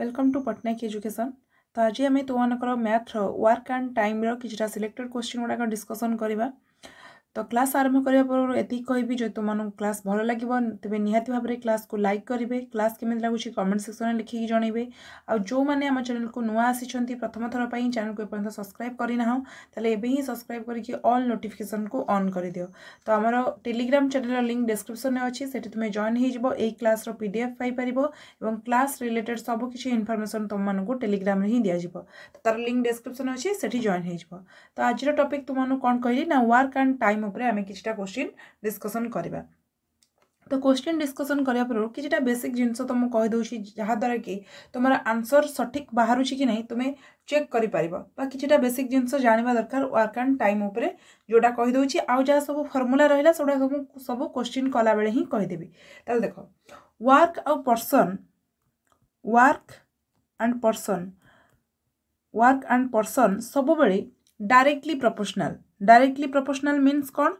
Welcome to Patnaik education ତ ଆଜି ଆମେ ତୁମାନଙ୍କର ମ୍ୟାଥ୍ର ୱାର୍କ ଆଣ୍ଡ ଟାଇମ୍ର କିଛିଟା ସିଲେକ୍ଟେଡ୍ କୋଶ୍ଚିନ୍ ଗୁଡ଼ାକ ଡିସ୍କସନ୍ କରିବା तो क्लास आरंभ करने पूर्व एति कहि तुमको क्लास भल लगे तेज निहत भाव में क्लास को लाइक करेंगे क्लास केमी लगुच कमेंट सेक्शन में लिखिक जनइबे आज जो मैंने आम चैनल को नुआ आसी प्रथम थर पर चैनल को एपर्त सब्सक्राइब करना तेल एवं ही सब्सक्राइब करके अल् नोटिकेसन को अन् कर दिव तो आम टेलीग्राम चेल लिंक डिस्क्रिप्सन अच्छे से तुम्हें जॉन हो class P D F paper और क्लास रिलेटेड सबकि इनफर्मेसन तुमको टेलीग्राम ही दिजाव तो तार लिंक डिस्क्रिप्सन अच्छे से जॉन हो तो आज टपिक तुमको कौन कहली ना वर्क एंड टाइम आम कि क्वेश्चन डिस्कसन करवा तो क्वेश्चन डिस्कसन करा पूर्व कि बेसिक जिनस तुम कहीदे जहाद्वारा कि तुम आंसर सठिक बाहर कि ना तुम्हें चेक कर पार किटा बेसिक जिनस जानवा दरकार वर्क आंड टाइम जोटा कहीदे आज जहाँ सब फर्मूला रहा सेगुड़ा सब क्वेश्चन कला बेले हिंदेवि देख वर्क आउ person work and person work and person सब बड़े directly proportional directly proportional means କ'ଣ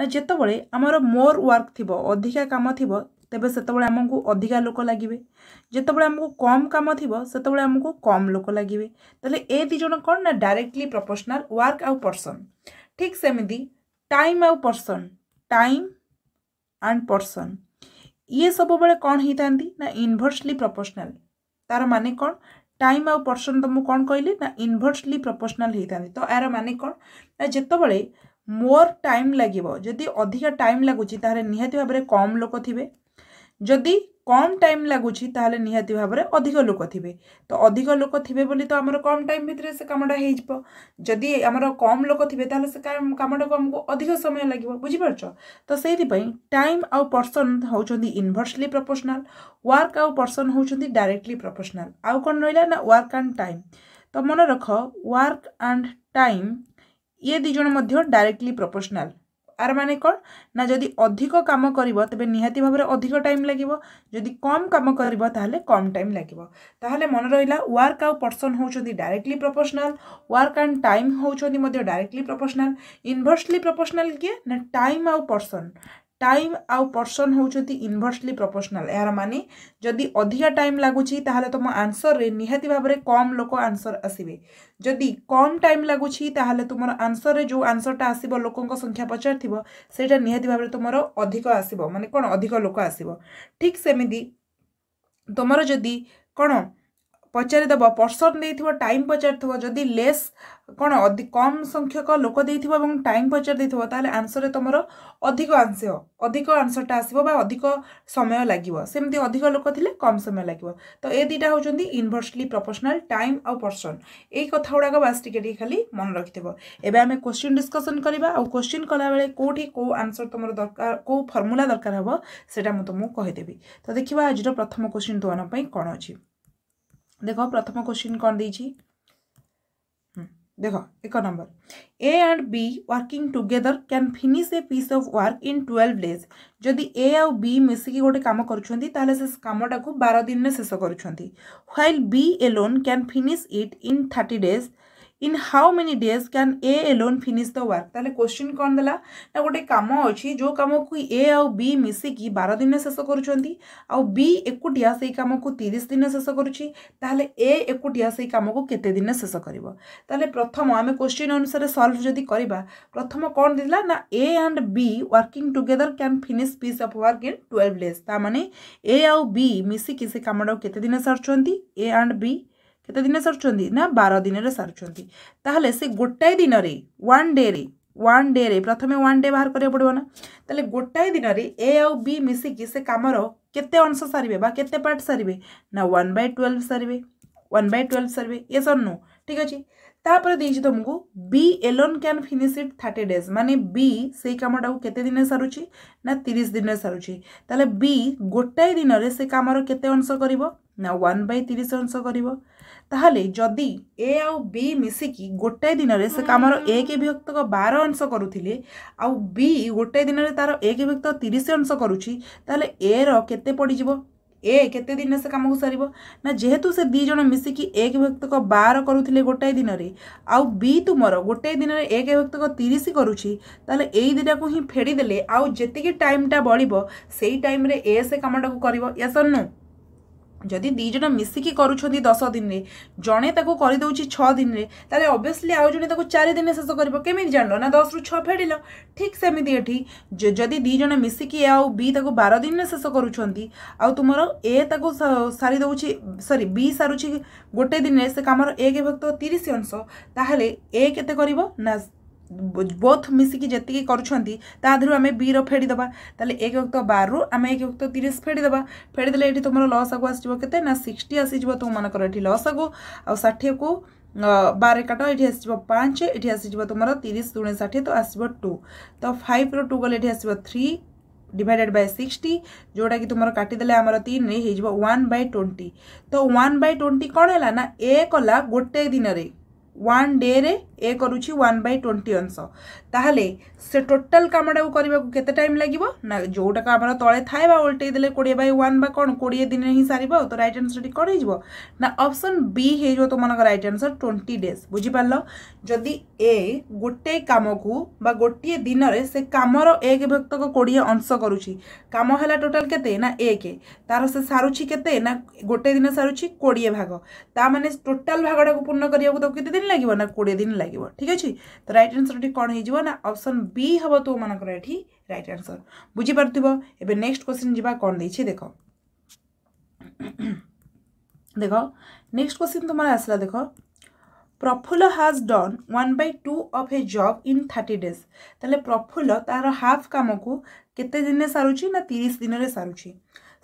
ନା ଯେତେବେଳେ ଆମର ମୋର ୱାର୍କ ଥିବ ଅଧିକା କାମ ଥିବ ତେବେ ସେତେବେଳେ ଆମକୁ ଅଧିକା ଲୋକ ଲାଗିବେ ଯେତେବେଳେ ଆମକୁ କମ୍ କାମ ଥିବ ସେତେବେଳେ ଆମକୁ କମ୍ ଲୋକ ଲାଗିବେ ତାହେଲେ ଏ ଦୁଇ ଜଣ କ'ଣ ନା ଡାଇରେକ୍ଟଲି ପ୍ରପୋର୍ସନାଲ୍ ୱାର୍କ ଆଉ ପର୍ସନ୍ ଠିକ୍ ସେମିତି ଟାଇମ୍ ଆଉ ପର୍ସନ୍ ଟାଇମ୍ ଆଣ୍ଡ ପର୍ସନ୍ ଇଏ ସବୁବେଳେ କ'ଣ ହେଇଥାନ୍ତି ନା ଇନଭର୍ସଲି ପ୍ରପୋର୍ସନାଲ୍ ତା'ର ମାନେ କ'ଣ টাইম আউ ପର୍ସନ୍ ତ ମୁଁ କ'ଣ କହିଲି ନା ଇନଭର୍ସଲି ପ୍ରପୋର୍ସନାଲ୍ ହେଇଥାନ୍ତି ତ ଏହାର ମାନେ କ'ଣ ନା ଯେତେବେଳେ ମୋର ଟାଇମ୍ ଲାଗିବ ଯଦି ଅଧିକା ଟାଇମ୍ ଲାଗୁଛି ତାହେଲେ ନିହାତି ଭାବରେ କମ୍ ଲୋକ ଥିବେ ଯଦି কম টাইম লাগুছি তাহলে নিহতি ভাবে অধিক লোক থিবে তো অধিক লোক থিবে বলে তো আমার কম টাইম ভিতরে সে কামটা হয়ে যাব যদি আমার কম লোক থিবে তাহলে সে কামটাকে আমি অধিক সময় লাগিব বুঝিপারছ তো সেইপাই টাইম আউ পর্সন হচ্ছেন ইনভর্সলি প্রপোর্সনাল ওয়ার্ক আউ পর্সন হচ্ছেন ডাইরেক্টলি প্রপোর্সনাল আউ কোণ রহলা না ওয়ার্ক আন্ড টাইম তো মনে রখ ওয়ার্ক আন্ড টাইম ইয়ে দুইজন মধ্যে ডাইরেক্টলি প্রপোর্সনাল তার মানে କ'ଣ ନା ଯଦି ଅଧିକ କାମ କରିବ ତେବେ ନିହାତି ଭାବରେ ଅଧିକ ଟାଇମ୍ ଲାଗିବ ଯଦି କମ୍ କାମ କରିବ ତାହେଲେ କମ୍ ଟାଇମ୍ ଲାଗିବ ତାହେଲେ ମନେ ରହିଲା ୱାର୍କ ଆଉ ପର୍ସନ୍ ହେଉଛନ୍ତି directly proportional work and time ହେଉଛନ୍ତି ମଧ୍ୟ ଡାଇରେକ୍ଟଲି ପ୍ରପୋର୍ସନାଲ୍ ଇନଭର୍ସଲି ପ୍ରପୋର୍ସନାଲ୍ କିଏ ନା ଟାଇମ୍ ଆଉ ପର୍ସନ୍ টাইম আউ ପର୍ସନ୍ ହେଉଛନ୍ତି ଇନଭର୍ସଲି ପ୍ରପୋର୍ସନାଲ୍ ଏହାର ମାନେ ଯଦି ଅଧିକା ଟାଇମ୍ ଲାଗୁଛି ତାହେଲେ ତୁମ ଆନ୍ସର୍ରେ ନିହାତି ଭାବରେ କମ୍ ଲୋକ ଆନ୍ସର୍ ଆସିବେ ଯଦି କମ୍ ଟାଇମ୍ ଲାଗୁଛି ତାହେଲେ ତୁମର ଆନ୍ସର୍ରେ ଯେଉଁ ଆନ୍ସର୍ଟା ଆସିବ ଲୋକଙ୍କ ସଂଖ୍ୟା ପଚାରିଥିବ ସେଇଟା ନିହାତି ଭାବରେ ତୁମର ଅଧିକ ଆସିବ ମାନେ କ'ଣ ଅଧିକ ଲୋକ ଆସିବ ଠିକ୍ ସେମିତି ତୁମର ଯଦି କ'ଣ ପଚାରିଦେବ ପର୍ସନ୍ ଦେଇଥିବ ଟାଇମ୍ ପଚାରିଥିବ ଯଦି ଲେସ୍ କ'ଣ କମ୍ ସଂଖ୍ୟକ ଲୋକ ଦେଇଥିବ ଏବଂ ଟାଇମ୍ ପଚାରି ଦେଇଥିବ ତାହେଲେ ଆନ୍ସର୍ରେ ତୁମର ଅଧିକ ଆନ୍ସର୍ ଅଧିକ ଆନ୍ସର୍ଟା ଆସିବ ବା ଅଧିକ ସମୟ ଲାଗିବ ସେମିତି ଅଧିକ ଲୋକ ଥିଲେ କମ୍ ସମୟ ଲାଗିବ ତ ଏ ଦୁଇଟା ହେଉଛନ୍ତି ଇନଭର୍ସଲି ପ୍ରପୋର୍ସନାଲ୍ ଟାଇମ୍ ଆଉ ପର୍ସନ୍ ଏଇ କଥା ଗୁଡ଼ାକ ବାସ୍ ଟିକେ ଟିକେ ଖାଲି ମନେ ରଖିଥିବ ଏବେ ଆମେ କୋଶ୍ଚିନ୍ ଡିସ୍କସନ୍ କରିବା ଆଉ କୋଶ୍ଚିନ୍ କଲାବେଳେ କେଉଁଠି କେଉଁ ଆନ୍ସର୍ ତୁମର ଦରକାର କେଉଁ ଫର୍ମୁଲା ଦରକାର ହେବ ସେଇଟା ମୁଁ ତୁମକୁ କହିଦେବି ତ ଦେଖିବା ଆଜିର ପ୍ରଥମ କୋଶ୍ଚିନ୍ ତୁମ ପାଇଁ କ'ଣ ଅଛି ଦେଖ ପ୍ରଥମ କ୍ୱେଶ୍ଚିନ୍ କ'ଣ ଦେଇଛି ଦେଖ ଏକ number A and B working together can finish a piece of work in twelve days ଯଦି ଏ ଆଉ ବି ମିଶିକି ଗୋଟେ କାମ କରୁଛନ୍ତି ତାହେଲେ ସେ କାମଟାକୁ ବାର ଦିନରେ ଶେଷ କରୁଛନ୍ତି while B alone can finish it in thirty days in how many days can A alone finish the work ତାହେଲେ କ୍ୱେଶ୍ଚିନ୍ କ'ଣ ଦେଲା ନା ଗୋଟେ କାମ ଅଛି ଯେଉଁ କାମକୁ ଏ ଆଉ ବି ମିଶିକି ବାର ଦିନରେ ଶେଷ କରୁଛନ୍ତି ଆଉ ବି ଏକୁଟିଆ ସେଇ କାମକୁ ତିରିଶ ଦିନରେ ଶେଷ କରୁଛି ତାହେଲେ ଏ ଏକୁଟିଆ ସେଇ କାମକୁ କେତେ ଦିନରେ ଶେଷ କରିବ ତାହେଲେ ପ୍ରଥମ ଆମେ କ୍ୱେଶ୍ଚିନ୍ ଅନୁସାରେ ସଲ୍ଭ ଯଦି କରିବା ପ୍ରଥମ କ'ଣ ଦେଲା ନା A and B working together can finish piece of work in twelve days ତା ମାନେ ଏ ଆଉ ବି ମିଶିକି ସେ କାମଟାକୁ କେତେ ଦିନ ସାରୁଛନ୍ତି ଏ ଆଣ୍ଡ ବି କେତେ ଦିନ ସରୁଛନ୍ତି ନା ବାର ଦିନରେ ସାରୁଛନ୍ତି ତାହେଲେ ସେ ଗୋଟାଏ ଦିନରେ ୱାନ୍ ଡେରେ ୱାନ୍ ଡେରେ ପ୍ରଥମେ ୱାନ୍ ଡେ ବାହାର କରିବାକୁ ପଡ଼ିବ ନା ତାହେଲେ ଗୋଟାଏ ଦିନରେ ଏ ଆଉ ବି ମିଶିକି ସେ କାମର କେତେ ଅଂଶ ସାରିବେ ବା କେତେ ପାର୍ଟ ସାରିବେ ନା ୱାନ୍ ବାଇ ଟୁଏଲ୍ଭ ସାରିବେ ୱାନ୍ ବାଇ ଟୁଏଲ୍ଭ ସାରିବେ ଏ ସର୍ ନୁ ଠିକ୍ ଅଛି ତାପରେ ଦେଇଛି ତୁମକୁ B alone can finish it thirty days ମାନେ ବି ସେଇ କାମଟାକୁ କେତେ ଦିନରେ ସାରୁଛି ନା ତିରିଶ ଦିନରେ ସାରୁଛି ତାହେଲେ ବି ଗୋଟାଏ ଦିନରେ ସେ କାମର କେତେ ଅଂଶ କରିବ ନା ୱାନ୍ ବାଇ ତିରିଶ ଅଂଶ କରିବ ତାହେଲେ ଯଦି ଏ ଆଉ ବି ମିଶିକି ଗୋଟାଏ ଦିନରେ ସେ କାମର ଏକ ବିଭକ୍ତକ ବାର ଅଂଶ କରୁଥିଲେ ଆଉ ବି ଗୋଟାଏ ଦିନରେ ତା'ର ଏକ ବିଭକ୍ତ ତିରିଶ ଅଂଶ କରୁଛି ତାହେଲେ ଏର କେତେ ପଡ଼ିଯିବ ଏ କେତେ ଦିନରେ ସେ କାମକୁ ସାରିବ ନା ଯେହେତୁ ସେ ଦୁଇ ଜଣ ମିଶିକି ଏକ ବିଭକ୍ତକ ବାର କରୁଥିଲେ ଗୋଟାଏ ଦିନରେ ଆଉ ବି ତୁମର ଗୋଟାଏ ଦିନରେ ଏକ ବିଭକ୍ତକ ତିରିଶ କରୁଛି ତାହେଲେ ଏଇ ଦୁଇଟାକୁ ହିଁ ଫେଡ଼ିଦେଲେ ଆଉ ଯେତିକି ଟାଇମ୍ଟା ବଳିବ ସେଇ ଟାଇମ୍ରେ ଏ ସେ କାମଟାକୁ କରିବ ୟସ୍ ନୁ ଯଦି ଦୁଇ ଜଣ ମିଶିକି କରୁଛନ୍ତି ଦଶ ଦିନରେ ଜଣେ ତାକୁ କରିଦେଉଛି ଛଅ ଦିନରେ ତାହେଲେ ଅବଭିୟସ୍ଲି ଆଉ ଜଣେ ତାକୁ ଚାରି ଦିନରେ ଶେଷ କରିବ କେମିତି ଜାଣିଲ ନା ଦଶରୁ ଛଅ ଫେଡ଼ିଲ ଠିକ୍ ସେମିତି ଏଠି ଯଦି ଦୁଇ ଜଣ ମିଶିକି ଏ ଆଉ ବି ତାକୁ ବାର ଦିନରେ ଶେଷ କରୁଛନ୍ତି ଆଉ ତୁମର ଏ ତାକୁ ସାରି ଦେଉଛି ସରି ବି ସାରୁଛି ଗୋଟେ ଦିନରେ ସେ କାମର ଏକ ବିଭକ୍ତ ତିରିଶ ଅଂଶ ତାହେଲେ ଏ କେତେ କରିବ ନା ବୋଥ୍ ମିଶିକି ଯେତିକି କରୁଛନ୍ତି ତା ଦେହରୁ ଆମେ ବିର ଫେଡ଼ିଦେବା ତାହେଲେ ଏକ ଉକ୍ତ ବାରରୁ ଆମେ ଏକ ଉକ୍ତ ତିରିଶ ଫେଡ଼ିଦେବା ଫେଡ଼ିଦେଲେ ଏଠି ତୁମର ଲସ୍ ଆଗୁ ଆସିଯିବ କେତେ ନା ସିକ୍ସଟି ଆସିଯିବ ତୁମମାନଙ୍କର ଏଠି ଲସ୍ ଆଗୁ ଆଉ ଷାଠିଏକୁ ବାର ଏକାଟ ଏଠି ଆସିଯିବ ପାଞ୍ଚ ଏଠି ଆସିଯିବ ତୁମର ତିରିଶ ଦୁଣେ ଷାଠିଏ ତ ଆସିବ ଟୁ ତ ଫାଇଭ୍ର ଟୁ ଗଲେ ଏଠି ଆସିବ ଥ୍ରୀ ଡିଭାଇडेड बाय सिक्सटी जोटा कि तुम काटिदे आमर तीन हो वन बै ट्वेंटी तो वन बै ट्वेंटी कौन है ना ए कला गोटे दिन रे वन डे रे ए करुच्ची वन बै ट्वेंटी अंश ताहले से टोटाल कमटा को करने को केते टाइम लगे ना जोटा कम तले थाए ओल्टेदेले कोड़े बै वन बा कौन कोड़े दिन ही सार तो रईट आनसर कौन हो ना अप्सन बी हो तुम रईट आनसर ट्वेंटी डेज बुझिपार जदि ए गोटे कम को गोटे दिन से कमर एक व्यक्त को कोड़े अंश करुच्ची कम है टोटाल के ना एक तार से सारूँ के ना गोटे दिन सारूँ कोड़े भाग ता मैंने टोटाल भागटा पूर्ण करने दिन लगे ना कोड़े दिन लगे ଲାଗିବ ଠିକ୍ ଅଛି ତ ରାଇଟ୍ ଆନ୍ସର୍ଟି କ'ଣ ହେଇଯିବ ନା ଅପସନ୍ ବି ହେବ ତୋମାନଙ୍କର ଏଠି ରାଇଟ୍ ଆନ୍ସର୍ ବୁଝିପାରୁଥିବ ଏବେ ନେକ୍ସଟ କ୍ୱେଶ୍ଚିନ୍ ଯିବା କ'ଣ ଦେଇଛି ଦେଖ ଦେଖ ନେକ୍ସଟ କ୍ୱେଶ୍ଚିନ୍ তোমার আসলা দেখ Prafulla has done one by two of a job in thirty days তাহলে প্রফুল্ল তার হাফ কামকু কেতে দিনে সারুছি না তিরিশ দিনরে সারুছি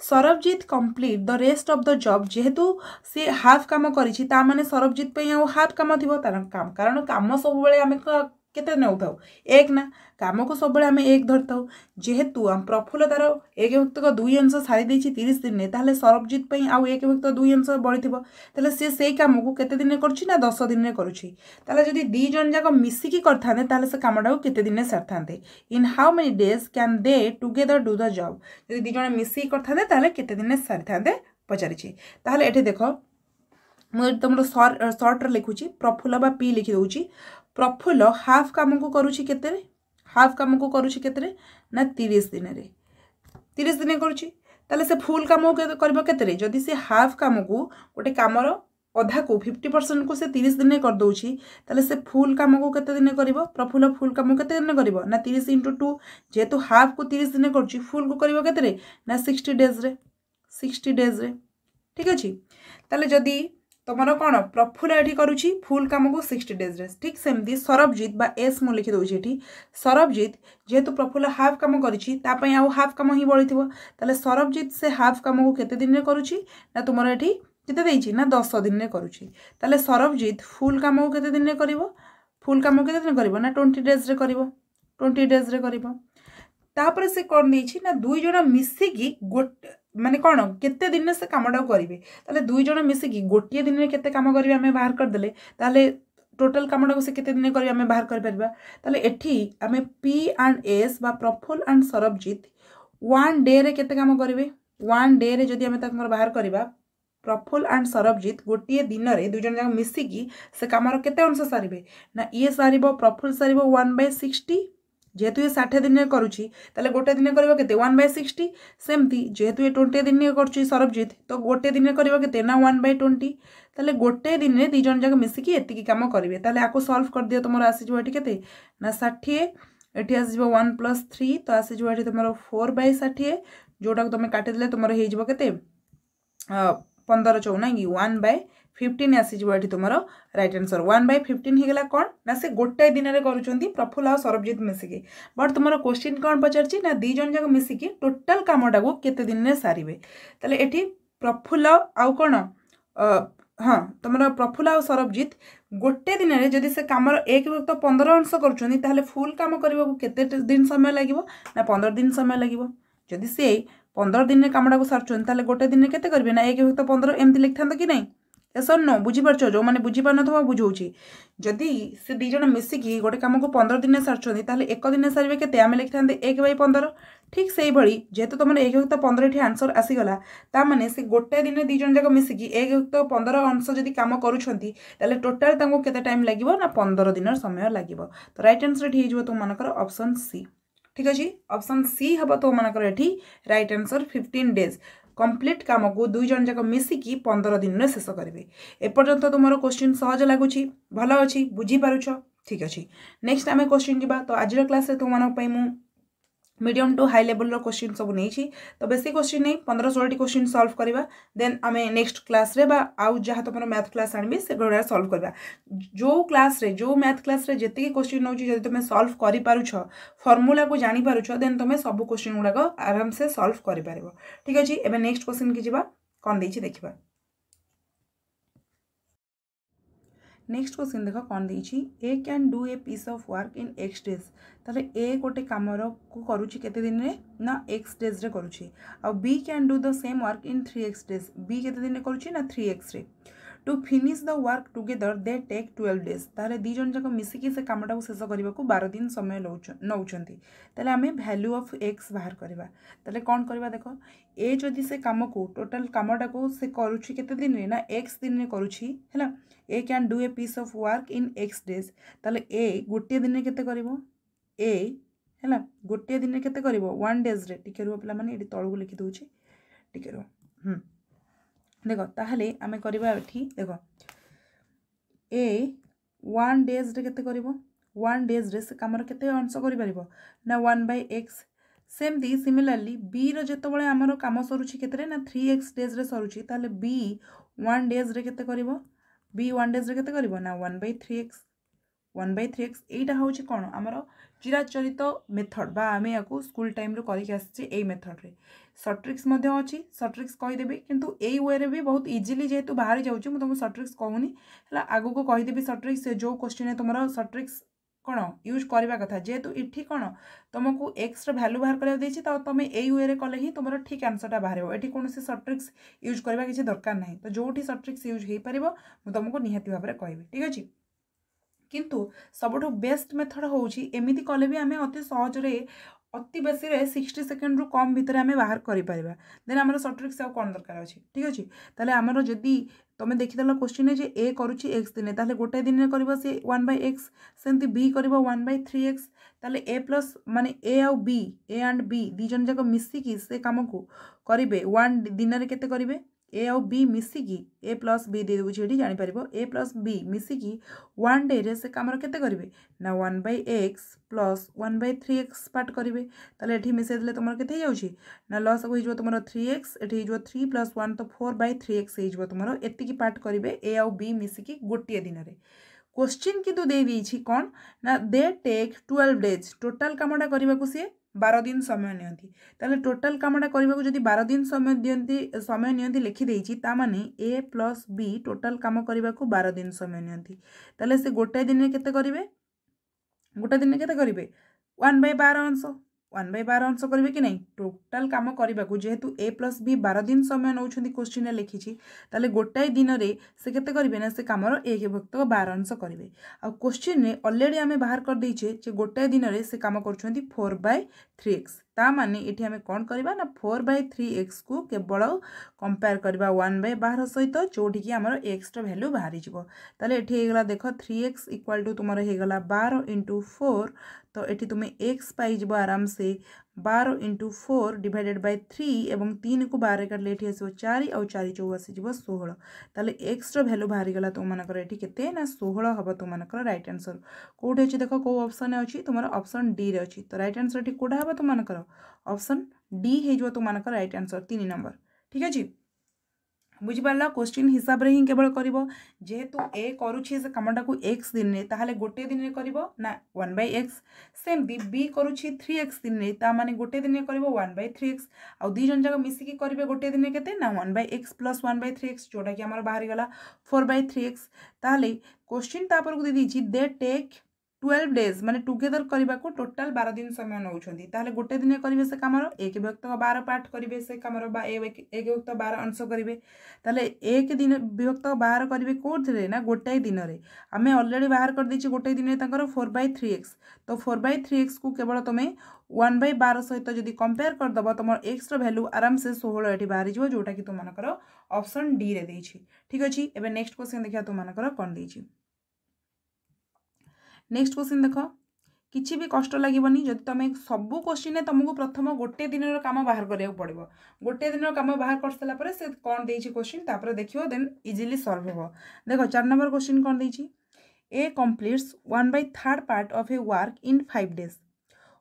Sarabjit complete the rest of the job ଯେହେତୁ ସିଏ ହାଫ୍ କାମ କରିଛି ତା ମାନେ ସରବଜିତ ପାଇଁ ଆଉ ହାଫ୍ କାମ ଥିବ ତାର କାରଣ କାମ ସବୁବେଳେ ଆମେ କେତେ ନେଉଥାଉ ଏକ ନା କାମକୁ ସବୁବେଳେ ଆମେ ଏକ ଧରିଥାଉ ଯେହେତୁ ଆମ ପ୍ରଫୁଲ୍ଲ ତାର ଏକ ବ୍ୟକ୍ତିକ ଦୁଇ ଅଂଶ ସାରି ଦେଇଛି ତିରିଶ ଦିନରେ ତାହେଲେ ସରବଜିତ ପାଇଁ ଆଉ ଏକ ବ୍ୟକ୍ତିକ ଦୁଇ ଅଂଶ ବଳିଥିବ ତାହେଲେ ସିଏ ସେଇ କାମକୁ କେତେ ଦିନରେ କରୁଛି ନା ଦଶ ଦିନରେ କରୁଛି ତାହେଲେ ଯଦି ଦୁଇ ଜଣ ଯାକ ମିଶିକି କରିଥାନ୍ତେ ତାହେଲେ ସେ କାମଟାକୁ କେତେ ଦିନରେ ସାରିଥାନ୍ତେ in how many days can they together do the job ଯଦି ଦୁଇ ଜଣ ମିଶିକି କରିଥାନ୍ତେ ତାହେଲେ କେତେ ଦିନରେ ସାରିଥାନ୍ତେ ପଚାରିଛି ତାହେଲେ ଏଠି ଦେଖ ମୁଁ ଯଦି ତୁମର ସର୍ଟରେ ଲେଖୁଛି ପ୍ରଫୁଲ୍ଲ ବା ପି ଲେଖିଦେଉଛି ପ୍ରଫୁଲ୍ଲ ହାଫ୍ କାମକୁ କରୁଛି କେତେରେ ହାଫ୍ କାମକୁ କରୁଛି କେତେରେ ନା ତିରିଶ ଦିନରେ ତିରିଶ ଦିନେ କରୁଛି ତାହେଲେ ସେ ଫୁଲ୍ କାମ କରିବ କେତେରେ ଯଦି ସେ ହାଫ୍ କାମକୁ ଗୋଟେ କାମର ଅଧାକୁ ଫିଫ୍ଟି ପରସେଣ୍ଟକୁ ସେ ତିରିଶ ଦିନେ କରିଦେଉଛି ତାହେଲେ ସେ ଫୁଲ୍ କାମକୁ କେତେ ଦିନେ କରିବ ପ୍ରଫୁଲ୍ଲ ଫୁଲ୍ କାମକୁ କେତେ ଦିନେ କରିବ ନା ତିରିଶ ଇଣ୍ଟୁ ଟୁ ଯେହେତୁ ହାଫ୍କୁ ତିରିଶ ଦିନେ କରୁଛି ଫୁଲ୍କୁ କରିବ କେତେରେ ନା ସିକ୍ସଟି ଡେଜ୍ରେ ସିକ୍ସଟି ଡେଜ୍ରେ ଠିକ୍ ଅଛି ତାହେଲେ ଯଦି তোমার কোণ প্রফুল্ল এটি করুছি ফুল কামকু সিক্সটি ডেজরে ঠিক সেমতি সরবজিৎ বা এস মু লিখি দেছি এটি সরবজিৎ যেহেতু প্রফুল্ল হাফ কাম করেছি তাপাই আউ হাফ কাম হি বলিথিব তাহলে সরবজিৎ সে হাফ কামকু কেতে দিনে করুছি না তোমার এটি কেতে দিয়েছি না দশ দিনে করুছি তাহলে সরবজিৎ ফুল কামকু কেতে দিনে করিব ফুল কাম কেতে দিনে করিব না টোয়েন্টি ডেজরে করিব টোয়েন্টি ডেজরে করিব তাপরে সে কোণ দিয়েছি না দুই জন মিশিকি গোটে ମାନେ କ'ଣ କେତେ ଦିନରେ ସେ କାମଟାକୁ କରିବେ ତାହେଲେ ଦୁଇ ଜଣ ମିଶିକି ଗୋଟିଏ ଦିନରେ କେତେ କାମ କରିବେ ଆମେ ବାହାର କରିଦେଲେ ତାହେଲେ ଟୋଟାଲ୍ କାମଟାକୁ ସେ କେତେ ଦିନରେ କରିବେ ଆମେ ବାହାର କରିପାରିବା ତାହେଲେ ଏଠି ଆମେ ପି ଆଣ୍ଡ ଏସ୍ ବା ପ୍ରଫୁଲ ଆଣ୍ଡ ସରବଜିତ ୱାନ୍ ଡେରେ କେତେ କାମ କରିବେ ୱାନ୍ ଡେରେ ଯଦି ଆମେ ତାଙ୍କର ବାହାର କରିବା ପ୍ରଫୁଲ ଆଣ୍ଡ ସରବଜିତ ଗୋଟିଏ ଦିନରେ ଦୁଇ ଜଣ ଯାକ ମିଶିକି ସେ କାମର କେତେ ଅଂଶ ସାରିବେ ନା ଇଏ ସାରିବ ପ୍ରଫୁଲ ସାରିବ ୱାନ୍ ବାଇ ସିକ୍ସଟି যেহেতু এ ষাঠিয়ে দিনে করুছি তাহলে গোটে দিনে করব কেতে ওয়ান বাই সিক্সটি সেমতি যেহেতু এ টোয়েন্টি দিনে করছি সরবজিৎ তো গোটে দিনে করব কেতে না ওয়ান বাই টোয়েন্টি তাহলে গোটে দিনে দুই জন যাক মিশিকি এতিকি কাম করবে তাহলে আকু সলভ করিদিও তোমার আসিযোগ এটি কেতে না ষাঠিয়ে এটি আসিযোগ ওয়ান প্লস থ্রি তো আসিযোগ এটি তোমার ফোর বাই ষাঠিয়ে যেটা তুমি কাটিদেলে তোমার হয়ে যাব কেতে পনেরো চৌ না কি ওয়ান বাই ফিফটিন আসিযোগ এটি তোমার right answer one by fifteen হয়ে গেল কম না সে গোটাই দিনের করছেন প্রফুল্ল আর সরবজিৎ মিশিকি বট তোমার কোশ্চিন কম পচারছি না দুইজন যাক মিশিকি টোটাল কামটা কেতে দিনে সারিবে তাহলে এটি প্রফুল্ল আউ কোণ ହଁ ତୁମର ପ୍ରଫୁଲ୍ଲ ଆଉ ସରବଜିତ ଗୋଟେ ଦିନରେ ଯଦି ସେ କାମର ଏକ ବ୍ୟକ୍ତ ପନ୍ଦର ଅଂଶ କରୁଛନ୍ତି ତାହେଲେ ଫୁଲ୍ କାମ କରିବାକୁ କେତେ ଦିନ ସମୟ ଲାଗିବ ନା ପନ୍ଦର ଦିନ ସମୟ ଲାଗିବ ଯଦି ସେ ପନ୍ଦର ଦିନରେ କାମଟାକୁ ସାରୁଛନ୍ତି ତାହେଲେ ଗୋଟେ ଦିନରେ କେତେ କରିବେ ନା ଏକ ବ୍ୟକ୍ତ ପନ୍ଦର ଏମିତି ଲେଖିଥାନ୍ତ କି ନାହିଁ এসর নো বুঝিপারছ যে বুঝিপারনথব বুঝাউছি যদি সে দুইজন মিশিকি গোটে কামকে পনেরো দিনে সারছেন তাহলে এক দিনে সারবে কেতে আমি লিখি থাকে এক বাই পনেরো ঠিক সেইভাবে যেহেতু তোমার এক যুক্ত পনেরো এটি আনসর আসিগলা তা মানে সে গোটায়ে দিনে দুইজন যাক মিশিকি এক যুক্ত পনেরো অংশ যদি কাম করছেন তাহলে টোটাল তাঁকু কেতে টাইম লাগিব না পনেরো দিনর সময় লাগিব তো রাইট আনসর এটি হয়ে তোমার অপশন সি ঠিক আছে অপশন সি হব তোমার এটি right answer fifteen days complete କାମକୁ ଦୁଇ ଜଣ ଯାକ ମିଶିକି ପନ୍ଦର ଦିନରେ ଶେଷ କରିବେ ଏପର୍ଯ୍ୟନ୍ତ ତୁମର କୋଶ୍ଚିନ୍ ସହଜ ଲାଗୁଛି ଭଲ ଅଛି ବୁଝିପାରୁଛ ଠିକ୍ ଅଛି ନେକ୍ସଟ ଆମେ କୋଶ୍ଚିନ୍ ଯିବା ତ ଆଜିର କ୍ଲାସ୍ରେ ତୁମମାନଙ୍କ ପାଇଁ ମୁଁ মিডিয়ম টু হাই লেভেলর কোশ্চিন সব নেইছি তো বেশি কোশ্চিন নেই পনেরো ষোলটি কোশ্চিন সলভ করা দেন আমি নেক্সট ক্লাসে বা আউ যা তোমার ম্যাথ ক্লাস আনবি সেগুলো সলভ করা যে ক্লাসে যে ম্যাথ ক্লাসে যেত কোশ্চিন রয়েছে যদি তুমি সলভ করে পারুছ ফর্মুলা কু জাঁপারুছ দেন তুমি সবু কোশ্চিন গুড়া আরামসে সলভ করে পার ঠিক আছে এবার নেক্সট কোশ্চিন কি যা কম দিয়েছি দেখা নেক্সট क्वेश्चन देख कौन देसी A can do a piece of work in X days তাহলে এ গোটে কামর কু করুছি কেতে দিনে না এক্স ডেজরে করুছি আউ B can do the same work in three X days B কেতে দিনে করুছি না থ্রি এক্সরে to finish the work together they take twelve days তাহলে ଦୁଇ ଜଣ ଯାକ ମିଶିକି ସେ କାମଟାକୁ ଶେଷ କରିବାକୁ ବାର ଦିନ ସମୟ ନେଉଛନ୍ତି ତାହେଲେ ଆମେ ଭ୍ୟାଲ୍ୟୁ ଅଫ୍ ଏକ୍ସ ବାହାର କରିବା ତାହେଲେ କ'ଣ କରିବା ଦେଖ ଏ ଯଦି ସେ କାମକୁ ଟୋଟାଲ୍ କାମଟାକୁ ସେ କରୁଛି କେତେ ଦିନରେ ନା ଏକ୍ସ ଦିନରେ କରୁଛି ହେଲା A can do a piece of work in X days ତାହେଲେ ଏ ଗୋଟିଏ ଦିନରେ କେତେ କରିବ ଏ ହେଲା ଗୋଟିଏ ଦିନରେ କେତେ କରିବ ୱାନ୍ ଡେଜ୍ରେ ଟିକେ ରୁହ ପିଲାମାନେ ଏଠି ତଳକୁ ଲେଖି ଦେଉଛି ଟିକେ ରୁହ ହୁଁ ଦେଖ ତାହେଲେ ଆମେ କରିବା ଏଠି ଦେଖ ଏ ୱାନ୍ ଡେଜ୍ରେ କେତେ କରିବ ୱାନ୍ ଡେଜ୍ରେ ସେ କାମର କେତେ ଅଂଶ କରିପାରିବ ନା ୱାନ୍ ବାଇ ଏକ୍ସ ସେମିତି ସିମିଲାରଲି ବିର ଯେତେବେଳେ ଆମର କାମ ସରୁଛି କେତେରେ ନା ଥ୍ରୀ ଏକ୍ସ ଡେଜ୍ରେ ସରୁଛି ତାହେଲେ ବି ୱାନ୍ ଡେଜ୍ରେ କେତେ କରିବ বি ওয়ান ডেজ্রে কেতে করব না one by three X one by three X এইটা হচ্ছে কোণ আমার চিরাচরিত মেথড বা আমি ইয়াকু স্কুল টাইমরু করিকি আসছি এই মেথডরে সর্ট্রিক্স মধ্যে অছি সর্ট্রিক্স কইদেবি কিন্তু এই ওয়েরে বি বহুত ইজিলি যেহেতু বাহারি যাচ্ছি মু তোমাকে সর্ট্রিক্স কহুনি হলে আগুক কইদেবি সর্ট্রিক্স যে কোশ্চিনে তোমার সর্ট্রিক্স କ'ଣ ୟୁଜ୍ କରିବା କଥା ଯେହେତୁ ଏଠି କ'ଣ ତୁମକୁ ଏକ୍ସର ଭ୍ୟାଲୁ ବାହାର କରିବାକୁ ଦେଇଛି ତ ତୁମେ ଏଇ ୱେରେ କଲେ ହିଁ ତୁମର ଠିକ୍ ଆନ୍ସରଟା ବାହାରିବ ଏଠି କୌଣସି ସର୍ଟ୍ରିକ୍ସ ୟୁଜ୍ କରିବା କିଛି ଦରକାର ନାହିଁ ତ ଯେଉଁଠି ସର୍ଟ୍ରିକ୍ସ ୟୁଜ୍ ହେଇପାରିବ ମୁଁ ତୁମକୁ ନିହାତି ଭାବରେ କହିବି ଠିକ୍ ଅଛି କିନ୍ତୁ ସବୁଠୁ ବେଷ୍ଟ ମେଥଡ଼ ହେଉଛି ଏମିତି କଲେ ବି ଆମେ ଅତି ସହଜରେ ଅତି ବେଶୀରେ ସିକ୍ସଟି ସେକେଣ୍ଡରୁ କମ୍ ଭିତରେ ଆମେ ବାହାର କରିପାରିବା ଦେନ୍ ଆମର ସର୍ଟରିକ୍ସ ଆଉ କ'ଣ ଦରକାର ଅଛି ଠିକ୍ ଅଛି ତାହେଲେ ଆମର ଯଦି ତୁମେ ଦେଖିଦେଲ କୋଶ୍ଚିନ୍ରେ ଯେ ଏ କରୁଛି ଏକ୍ସ ଦିନେ ତାହେଲେ ଗୋଟେ ଦିନରେ କରିବ ସେ ୱାନ୍ ବାଇ ଏକ୍ସ ସେମିତି ବି କରିବ ୱାନ୍ ବାଇ ଥ୍ରୀ ଏକ୍ସ ତାହେଲେ ଏ ପ୍ଲସ୍ ମାନେ ଏ ଆଉ ବି ଏ ଆଣ୍ଡ ବି ଦୁଇ ଜଣ ଯାକ ମିଶିକି ସେ କାମକୁ କରିବେ ୱାନ୍ ଦିନରେ କେତେ କରିବେ ए आउ बी मिसिकी ए प्लस बी ଦେଇଦେବୁ ସେଠି ଜାଣିପାରିବ ଏ ପ୍ଲସ୍ ବି ମିଶିକି ୱାନ୍ ଡେରେ ସେ କାମର କେତେ କରିବେ ନା one by X plus one by three X part କରିବେ ତାହେଲେ ଏଠି ମିଶାଇ ଦେଲେ ତୁମର କେତେ ହେଇଯାଉଛି ନା ଲସ୍ ସବୁ ହେଇଯିବ ତୁମର ଥ୍ରୀ ଏକ୍ସ ଏଠି ହେଇଯିବ ଥ୍ରୀ ପ୍ଲସ୍ ୱାନ୍ ତ ଫୋର୍ ବାଇ ଥ୍ରୀ ଏକ୍ସ ହେଇଯିବ ତୁମର ଏତିକି ପାର୍ଟ କରିବେ ଏ ଆଉ ବି ମିଶିକି ଗୋଟିଏ ଦିନରେ କୋଶ୍ଚିନ୍ କିନ୍ତୁ ଦେଇଦେଇଛି କ'ଣ ନା they take twelve days total କାମଟା କରିବାକୁ ସିଏ ବାର ଦିନ ସମୟ ନିଅନ୍ତି ତାହେଲେ ଟୋଟାଲ କାମଟା କରିବାକୁ ଯଦି ବାର ଦିନ ସମୟ ଦିଅନ୍ତି ସମୟ ନିଅନ୍ତି ଲେଖିଦେଇଛି ତା ମାନେ ଏ ପ୍ଲସ୍ ବି ଟୋଟାଲ କାମ କରିବାକୁ ବାର ଦିନ ସମୟ ନିଅନ୍ତି ତାହେଲେ ସେ ଗୋଟାଏ ଦିନରେ କେତେ କରିବେ ଗୋଟାଏ ଦିନରେ କେତେ କରିବେ ୱାନ୍ ବାଇ ବାର ଅଂଶ ওয়ান বাই বার অংশ করবে কি নাই টোটাল কাম করা যেহেতু এ প্লস বি বার দিন সময় নেওয়া কোশ্চিনে লিখিছি তাহলে গোটাই দিনরে সে কেতে করবে না সে কামর এক ভক্তক বার অংশ করবে আশ্চিনে অলরেডি আমি বাহার করেছে যে গোটাই দিনরে সে কাম করছেন ফোর বাই থ্রি এক্স তা মানে এটি আমি কম করা না ফোর বাই থ্রি এক্স কু কেবল কম্পেয়ার করা ওয়ান বাই বার সহিত যেটি কি আমার এক্সর ভ্যালু বাহারি যাব তাহলে এটি হয়ে গেল দেখ থ্রি এক্স ইকুয়াল টু তোমার হয়ে গেল বার ইন্টু ফোর तो ये तुम एक्स पाइज आराम से बार into four divided by three एवं तीन को बार काटे ये आसो चारि चार चौ आसोह तेल एक्सर भैल्यू बाहरी गला तुम मेठी के षोह हम तुम रईट आनसर कौटी अच्छे देख कौ अप्सन अच्छी तुम अप्सन डी अच्छी तो रईट आनसर कौटा हाँ तुम अप्सन डी हो तुम रईट आनसर तीन नंबर ठीक है बुझिपारा क्वेश्चन हिसाब से ही केवल कर जेहेतु ए करुचे से कमटा को एक्स दिन में गोटे दिन में कर one by x same B करुच्छी थ्री एक्स दिन में गोटे दिन में कर वन बै थ्री एक्स आउ दिजन जाक मिसिक करेंगे गोटे दिन में ना one by x plus one by three x जोटा कि आम बाहरी गला फोर बै थ्री एक्स तेल क्वेश्चन तापर को दे दीजिए दे टेक् টুয়েলভ ডেজ মানে টুগেদর করা টোটাল বার দিন সময় নেওয়া তাহলে গোটে দিনে করবে সে কামর এক বিভক্ত বার পাঠ করবে সে কামর বা এক বিভক্ত বার অংশ করবে তাহলে এক দিন বিভক্ত বার করবে কোথায় না গোটাই দিনরে আমি অলরেডি বাহার করেদেছি গোটাই দিনে তাঁর ফোর বাই থ্রি এক্স তো ফোর বাই থ্রি এক্স কু কেবল তুমি ওয়ান বাই বার সহিত যদি কম্পেয়ার করেদেব তোমার এক্সর ভ্যালু আরামসে ষোহল এটি বাহারি যাব যেটা কি তোমার অপসন ডি রে দিয়েছি ঠিক আছে এবার নেক্সট কোশ্চেন দেখা তোমার কম দিয়েছি ନେକ୍ସଟ କୋଶ୍ଚିନ୍ ଦେଖ କିଛି ବି କଷ୍ଟ ଲାଗିବନି ଯଦି ତୁମେ ସବୁ କୋଶ୍ଚିନ୍ରେ ତୁମକୁ ପ୍ରଥମ ଗୋଟେ ଦିନର କାମ ବାହାର କରିବାକୁ ପଡ଼ିବ ଗୋଟେ ଦିନର କାମ ବାହାର କରିସାରିଲା ପରେ ସେ କ'ଣ ଦେଇଛି କୋଶ୍ଚିନ୍ ତାପରେ ଦେଖିବ ଦେନ୍ ଇଜିଲି ସଲ୍ଭ ହେବ ଦେଖ ଚାରି ନମ୍ବର କୋଶ୍ଚିନ୍ କ'ଣ ଦେଇଛି A completes one by third part of a work in five days